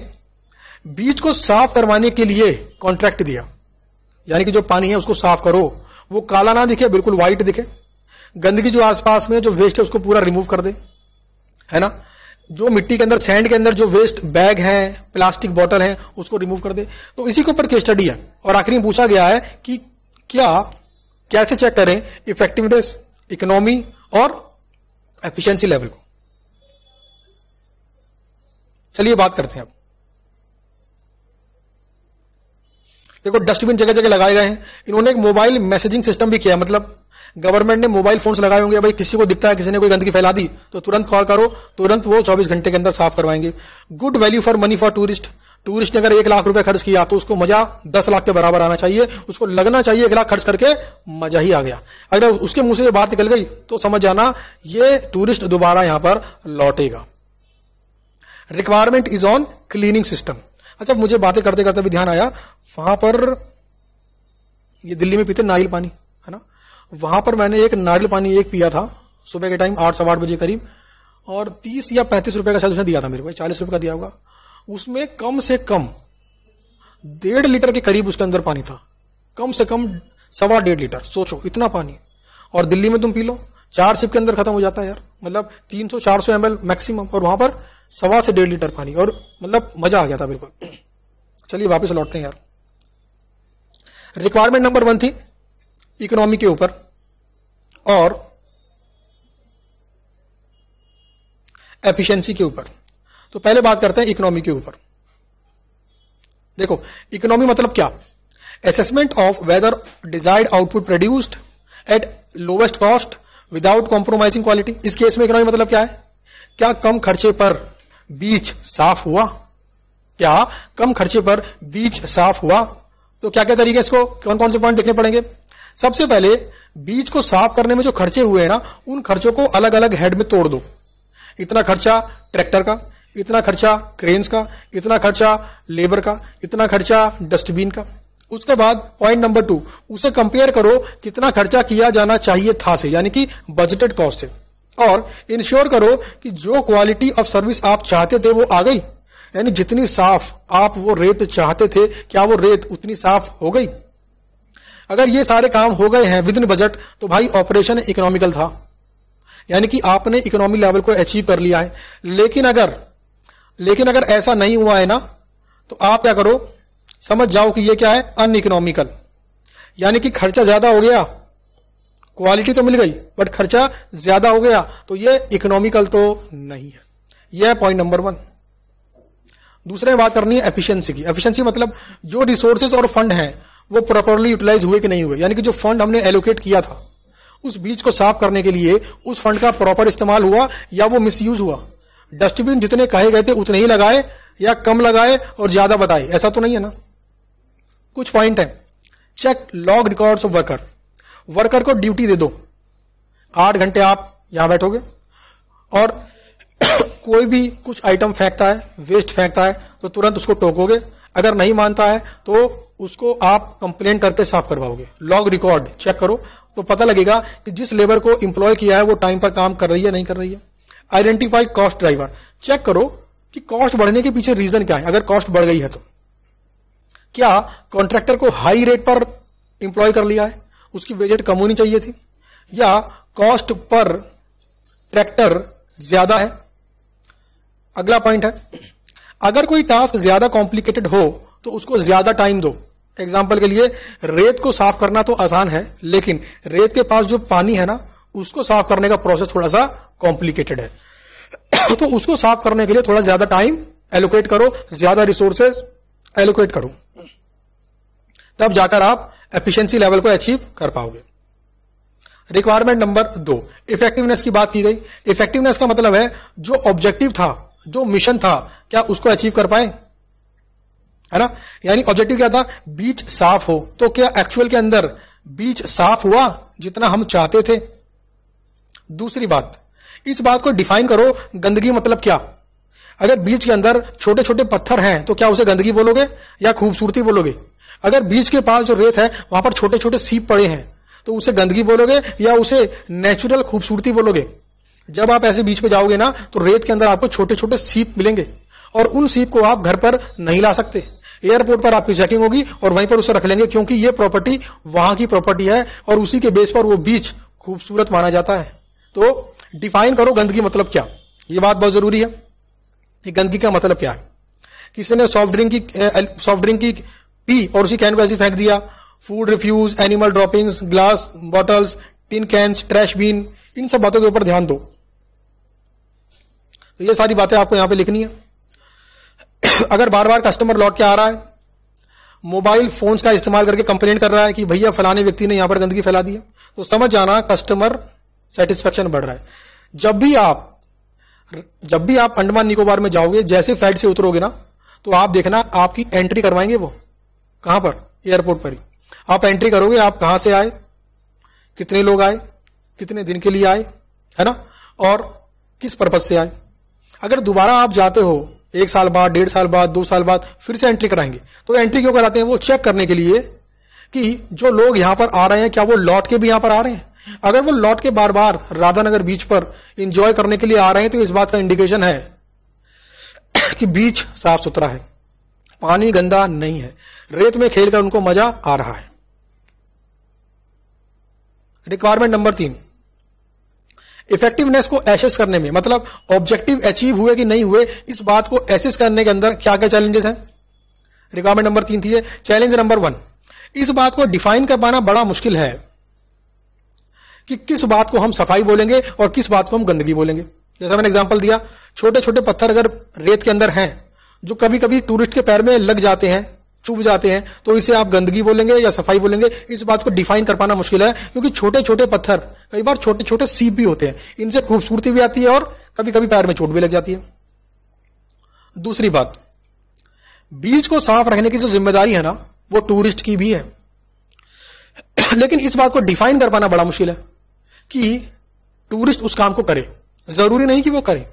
बीच को साफ करवाने के लिए कॉन्ट्रैक्ट दिया यानी कि जो पानी है उसको साफ करो वो काला ना दिखे बिल्कुल व्हाइट दिखे गंदगी जो आसपास में जो वेस्ट है उसको पूरा रिमूव कर दे है ना जो मिट्टी के अंदर सैंड के अंदर जो वेस्ट बैग है प्लास्टिक बॉटल है उसको रिमूव कर दे तो इसी के ऊपर केस स्टडी है और आखिरी में पूछा गया है कि क्या कैसे चेक करें इफेक्टिवनेस इकोनॉमी और एफिशिएंसी लेवल को चलिए बात करते हैं अब देखो डस्टबिन जगह जगह लगाए गए हैं इन्होंने एक मोबाइल मैसेजिंग सिस्टम भी किया मतलब गवर्नमेंट ने मोबाइल फोन्स लगाए होंगे भाई किसी को दिखता है किसी ने कोई गंदगी फैला दी तो तुरंत कॉल करो तुरंत वो 24 घंटे के अंदर साफ करवाएंगे good value for money for tourist tourist ने अगर एक लाख रुपए खर्च किया तो उसको मजा दस लाख के बराबर आना चाहिए उसको लगना चाहिए एक लाख खर्च करके मजा ही आ गया अगर उसके मुंह से ये बात निकल गई तो समझ जाना ये टूरिस्ट दोबारा यहां पर लौटेगा requirement is on cleaning system अच्छा मुझे बातें करते करते भी ध्यान आया वहां पर ये दिल्ली में पीते नारियल पानी है ना वहां पर मैंने एक नारियल पानी एक पिया था सुबह के टाइम आठ सवा आठ बजे करीब और तीस या पैंतीस रुपए का शायद उसने दिया था मेरे को चालीस रुपए का दिया होगा उसमें कम से कम डेढ़ लीटर के करीब उसके अंदर पानी था कम से कम सवा डेढ़ लीटर सोचो इतना पानी और दिल्ली में तुम पी लो चार सिप के अंदर खत्म हो जाता है यार मतलब तीन सौ चार सौ एम मैक्सिमम और वहां पर सवा से डेढ़ लीटर पानी और मतलब मजा आ गया था बिल्कुल चलिए वापस लौटते हैं यार रिक्वायरमेंट नंबर वन थी इकोनॉमी के ऊपर और एफिशिएंसी के ऊपर तो पहले बात करते हैं इकोनॉमी के ऊपर देखो इकोनॉमी मतलब क्या assessment of whether desired output produced at lowest cost without compromising quality इस केस में इकोनॉमी मतलब क्या है क्या कम खर्चे पर बीज साफ हुआ क्या कम खर्चे पर बीज साफ हुआ तो क्या क्या तरीके इसको कौन कौन से पॉइंट देखने पड़ेंगे सबसे पहले बीज को साफ करने में जो खर्चे हुए हैं ना उन खर्चों को अलग अलग हेड में तोड़ दो इतना खर्चा ट्रैक्टर का इतना खर्चा क्रेन्स का इतना खर्चा लेबर का इतना खर्चा डस्टबिन का उसके बाद पॉइंट नंबर टू उसे कंपेयर करो कितना खर्चा किया जाना चाहिए था से यानी कि बजटेड कॉस्ट से और इंश्योर करो कि जो क्वालिटी ऑफ सर्विस आप चाहते थे वो आ गई यानी जितनी साफ आप वो रेत चाहते थे क्या वो रेत उतनी साफ हो गई अगर ये सारे काम हो गए हैं विद इन बजट तो भाई ऑपरेशन इकोनॉमिकल था यानी कि आपने इकोनॉमी लेवल को अचीव कर लिया है लेकिन अगर लेकिन अगर ऐसा नहीं हुआ है ना तो आप क्या करो समझ जाओ कि ये क्या है अन इकोनॉमिकल यानी कि खर्चा ज्यादा हो गया क्वालिटी तो मिल गई बट खर्चा ज्यादा हो गया तो यह इकोनॉमिकल तो नहीं है यह पॉइंट नंबर वन दूसरे बात करनी है एफिशिएंसी की एफिशिएंसी मतलब जो रिसोर्सेज और फंड हैं वो प्रॉपरली यूटिलाइज हुए कि नहीं हुए यानी कि जो फंड हमने एलोकेट किया था उस बीच को साफ करने के लिए उस फंड का प्रॉपर इस्तेमाल हुआ या वो मिसयूज हुआ डस्टबिन जितने कहे गए थे उतने ही लगाए या कम लगाए और ज्यादा बताए ऐसा तो नहीं है ना कुछ पॉइंट है check log records of worker worker को ड्यूटी दे दो आठ घंटे आप यहां बैठोगे और <coughs> कोई भी कुछ आइटम फेंकता है वेस्ट फेंकता है तो तुरंत उसको टोकोगे अगर नहीं मानता है तो उसको आप कंप्लेन करके साफ करवाओगे लॉग रिकॉर्ड चेक करो तो पता लगेगा कि जिस लेबर को इंप्लॉय किया है वो टाइम पर काम कर रही है नहीं कर रही है आइडेंटिफाई कॉस्ट ड्राइवर चेक करो कि कॉस्ट बढ़ने के पीछे रीजन क्या है अगर कॉस्ट बढ़ गई है तो क्या कॉन्ट्रैक्टर को हाई रेट पर इंप्लॉय कर लिया है उसकी वेजेट कम होनी चाहिए थी या कॉस्ट पर ट्रैक्टर ज्यादा है अगला पॉइंट है अगर कोई टास्क ज्यादा कॉम्प्लिकेटेड हो तो उसको ज्यादा टाइम दो एग्जाम्पल के लिए रेत को साफ करना तो आसान है लेकिन रेत के पास जो पानी है ना उसको साफ करने का प्रोसेस थोड़ा सा कॉम्प्लिकेटेड है <coughs> तो उसको साफ करने के लिए थोड़ा ज्यादा टाइम एलोकेट करो ज्यादा रिसोर्सेज एलोकेट करो तब जाकर आप एफिशिएंसी लेवल को अचीव कर पाओगे रिक्वायरमेंट नंबर दो इफेक्टिवनेस की बात की गई इफेक्टिवनेस का मतलब है जो ऑब्जेक्टिव था जो मिशन था क्या उसको अचीव कर पाए है ना यानी ऑब्जेक्टिव क्या था बीच साफ हो तो क्या एक्चुअल के अंदर बीच साफ हुआ जितना हम चाहते थे दूसरी बात इस बात को डिफाइन करो गंदगी मतलब क्या अगर बीच के अंदर छोटे छोटे पत्थर हैं तो क्या उसे गंदगी बोलोगे या खूबसूरती बोलोगे अगर बीच के पास जो रेत है वहां पर छोटे छोटे सीप पड़े हैं तो उसे गंदगी बोलोगे या उसे नेचुरल खूबसूरती बोलोगे जब आप ऐसे बीच पे जाओगे ना तो रेत के अंदर आपको छोटे छोटे सीप मिलेंगे और उन सीप को आप घर पर नहीं ला सकते एयरपोर्ट पर आपकी चेकिंग होगी और वहीं पर उसे रख लेंगे क्योंकि ये प्रॉपर्टी वहां की प्रॉपर्टी है और उसी के बेस पर वो बीच खूबसूरत माना जाता है तो डिफाइन करो गंदगी मतलब क्या ये बात बहुत जरूरी है कि गंदगी का मतलब क्या है किसी ने सॉफ्ट ड्रिंक की सॉफ्ट ड्रिंक की पी और उसी कैन को ऐसे फेंक दिया food refuse animal droppings glass bottles tin cans trash bin इन सब बातों के ऊपर ध्यान दो तो ये सारी बातें आपको यहां पे लिखनी है <clears throat> अगर बार बार कस्टमर लौट के आ रहा है मोबाइल फोन्स का इस्तेमाल करके कंप्लेंट कर रहा है कि भैया फलाने व्यक्ति ने यहां पर गंदगी फैला दिया तो समझ जाना कस्टमर सेटिस्फेक्शन बढ़ रहा है जब भी आप जब भी आप अंडमान निकोबार में जाओगे जैसे फ्लाइट से उतरोगे ना तो आप देखना आपकी एंट्री करवाएंगे वो कहां पर एयरपोर्ट पर ही आप एंट्री करोगे आप कहां से आए कितने लोग आए कितने दिन के लिए आए है ना और किस पर्पज से आए अगर दोबारा आप जाते हो एक साल बाद डेढ़ साल बाद दो साल बाद फिर से एंट्री कराएंगे तो एंट्री क्यों कराते हैं वो चेक करने के लिए कि जो लोग यहां पर आ रहे हैं क्या वो लौट के भी यहां पर आ रहे हैं अगर वो लौट के बार बार राधानगर बीच पर इंजॉय करने के लिए आ रहे हैं तो इस बात का इंडिकेशन है कि बीच साफ सुथरा है पानी गंदा नहीं है रेत में खेलकर उनको मजा आ रहा है रिक्वायरमेंट नंबर तीन इफेक्टिवनेस को एसेस करने में मतलब ऑब्जेक्टिव अचीव हुए कि नहीं हुए इस बात को एसेस करने के अंदर क्या क्या चैलेंजेस हैं रिक्वायरमेंट नंबर तीन थी चैलेंज नंबर वन इस बात को डिफाइन कर पाना बड़ा मुश्किल है कि किस बात को हम सफाई बोलेंगे और किस बात को हम गंदगी बोलेंगे जैसा मैंने एग्जाम्पल दिया छोटे छोटे पत्थर अगर रेत के अंदर हैं जो कभी कभी टूरिस्ट के पैर में लग जाते हैं चुभ जाते हैं तो इसे आप गंदगी बोलेंगे या सफाई बोलेंगे इस बात को डिफाइन कर पाना मुश्किल है क्योंकि छोटे छोटे पत्थर कई बार छोटे छोटे सीप भी होते हैं इनसे खूबसूरती भी आती है और कभी कभी पैर में चोट भी लग जाती है दूसरी बात बीच को साफ रखने की जो जिम्मेदारी है ना वो टूरिस्ट की भी है <clears throat> लेकिन इस बात को डिफाइन कर पाना बड़ा मुश्किल है कि टूरिस्ट उस काम को करे जरूरी नहीं कि वो करे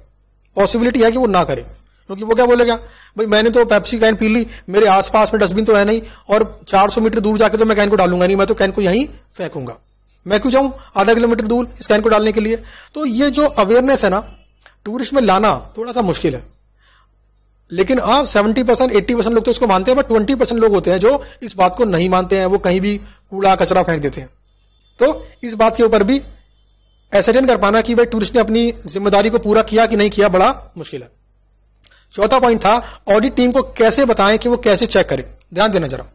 पॉसिबिलिटी है कि वो ना करे क्योंकि वो क्या बोलेगा भाई मैंने तो पेप्सी कैन पी ली मेरे आसपास में डस्टबिन तो है नहीं और 400 मीटर दूर जाकर तो मैं कैन को डालूंगा नहीं मैं तो कैन को यहीं फेंकूंगा मैं क्यों जाऊं आधा किलोमीटर दूर इस कैन को डालने के लिए तो ये जो अवेयरनेस है ना टूरिस्ट में लाना थोड़ा सा मुश्किल है लेकिन हाँ सेवेंटी परसेंट एट्टी परसेंट लोग तो इसको मानते हैं बट ट्वेंटी परसेंट लोग होते हैं जो इस बात को नहीं मानते हैं वो कहीं भी कूड़ा कचरा फेंक देते हैं तो इस बात के ऊपर भी एसेटन कर पाना कि भाई टूरिस्ट ने अपनी जिम्मेदारी को पूरा किया कि नहीं किया बड़ा मुश्किल है चौथा पॉइंट था ऑडिट टीम को कैसे बताएं कि वो कैसे चेक करें ध्यान देना जरा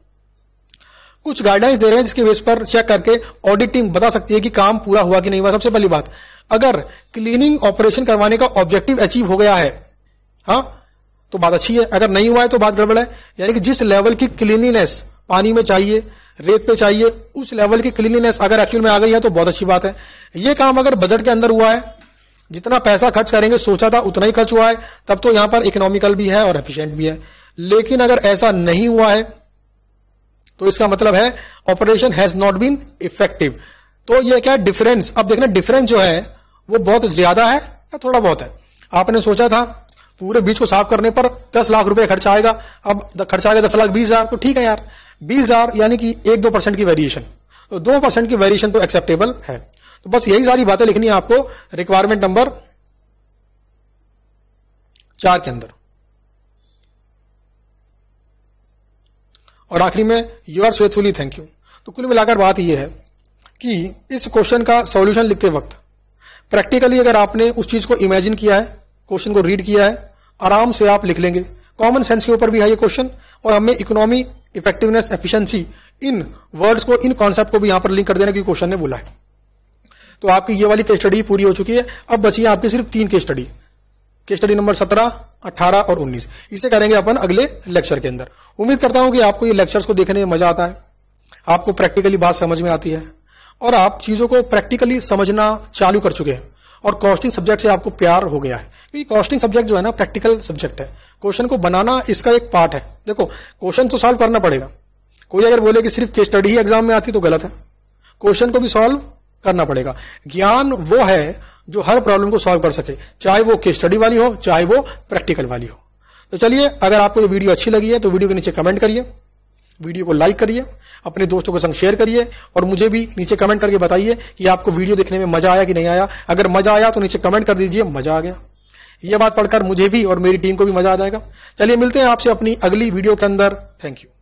कुछ गाइडलाइंस दे रहे हैं जिसके बेस पर चेक करके ऑडिट टीम बता सकती है कि काम पूरा हुआ कि नहीं हुआ सबसे पहली बात अगर क्लीनिंग ऑपरेशन करवाने का ऑब्जेक्टिव अचीव हो गया है हा? तो बात अच्छी है अगर नहीं हुआ है तो बात गड़बड़ है यानी कि जिस लेवल की क्लीनिनेस पानी में चाहिए रेत पे चाहिए उस लेवल की क्लीनिनेस अगर एक्चुअल में आ गई है तो बहुत अच्छी बात है ये काम अगर बजट के अंदर हुआ है जितना पैसा खर्च करेंगे सोचा था उतना ही खर्च हुआ है तब तो यहां पर इकोनॉमिकल भी है और एफिशिएंट भी है लेकिन अगर ऐसा नहीं हुआ है तो इसका मतलब है operation has not been effective तो ये क्या डिफरेंस अब देखना डिफरेंस जो है वो बहुत ज्यादा है या थोड़ा बहुत है आपने सोचा था पूरे बीच को साफ करने पर दस लाख रुपए खर्चा आएगा अब खर्चा आएगा दस लाख बीस हजार तो ठीक है यार बीस हजार यानी कि एक दो परसेंट की वेरिएशन तो दो परसेंट की वेरिएशन तो एक्सेप्टेबल है तो बस यही सारी बातें लिखनी है आपको रिक्वायरमेंट नंबर चार के अंदर और आखिरी में यू आर स्वेथफुली थैंक यू तो कुल मिलाकर बात यह है कि इस क्वेश्चन का सॉल्यूशन लिखते वक्त प्रैक्टिकली अगर आपने उस चीज को इमेजिन किया है क्वेश्चन को रीड किया है आराम से आप लिख लेंगे कॉमन सेंस के ऊपर भी है ये क्वेश्चन और हमें इकोनॉमी इफेक्टिवनेस एफिशिएंसी इन वर्ड्स को इन कॉन्सेप्ट को भी यहां पर लिंक कर देना की क्वेश्चन ने बोला है तो आपकी ये वाली केस स्टडी पूरी हो चुकी है अब बची है आपकी सिर्फ तीन case study case study number सत्रह अठारह और उन्नीस इसे करेंगे अपन अगले लेक्चर के अंदर उम्मीद करता हूं कि आपको ये लेक्चर्स को देखने में मजा आता है आपको प्रैक्टिकली बात समझ में आती है और आप चीजों को प्रैक्टिकली समझना चालू कर चुके हैं और कॉस्टिंग सब्जेक्ट से आपको प्यार हो गया है क्योंकि कॉस्टिंग सब्जेक्ट जो है ना प्रैक्टिकल सब्जेक्ट है क्वेश्चन को बनाना इसका एक पार्ट है देखो क्वेश्चन तो सॉल्व करना पड़ेगा कोई अगर बोले कि सिर्फ केस स्टडी ही एग्जाम में आती तो गलत है क्वेश्चन को भी सॉल्व करना पड़ेगा ज्ञान वो है जो हर प्रॉब्लम को सॉल्व कर सके चाहे वो केस स्टडी वाली हो चाहे वो प्रैक्टिकल वाली हो तो चलिए अगर आपको ये वीडियो अच्छी लगी है तो वीडियो के नीचे कमेंट करिए वीडियो को लाइक करिए अपने दोस्तों के संग शेयर करिए और मुझे भी नीचे कमेंट करके बताइए कि आपको वीडियो देखने में मजा आया कि नहीं आया अगर मजा आया तो नीचे कमेंट कर दीजिए मजा आ गया यह बात पढ़कर मुझे भी और मेरी टीम को भी मजा आ जाएगा चलिए मिलते हैं आपसे अपनी अगली वीडियो के अंदर थैंक यू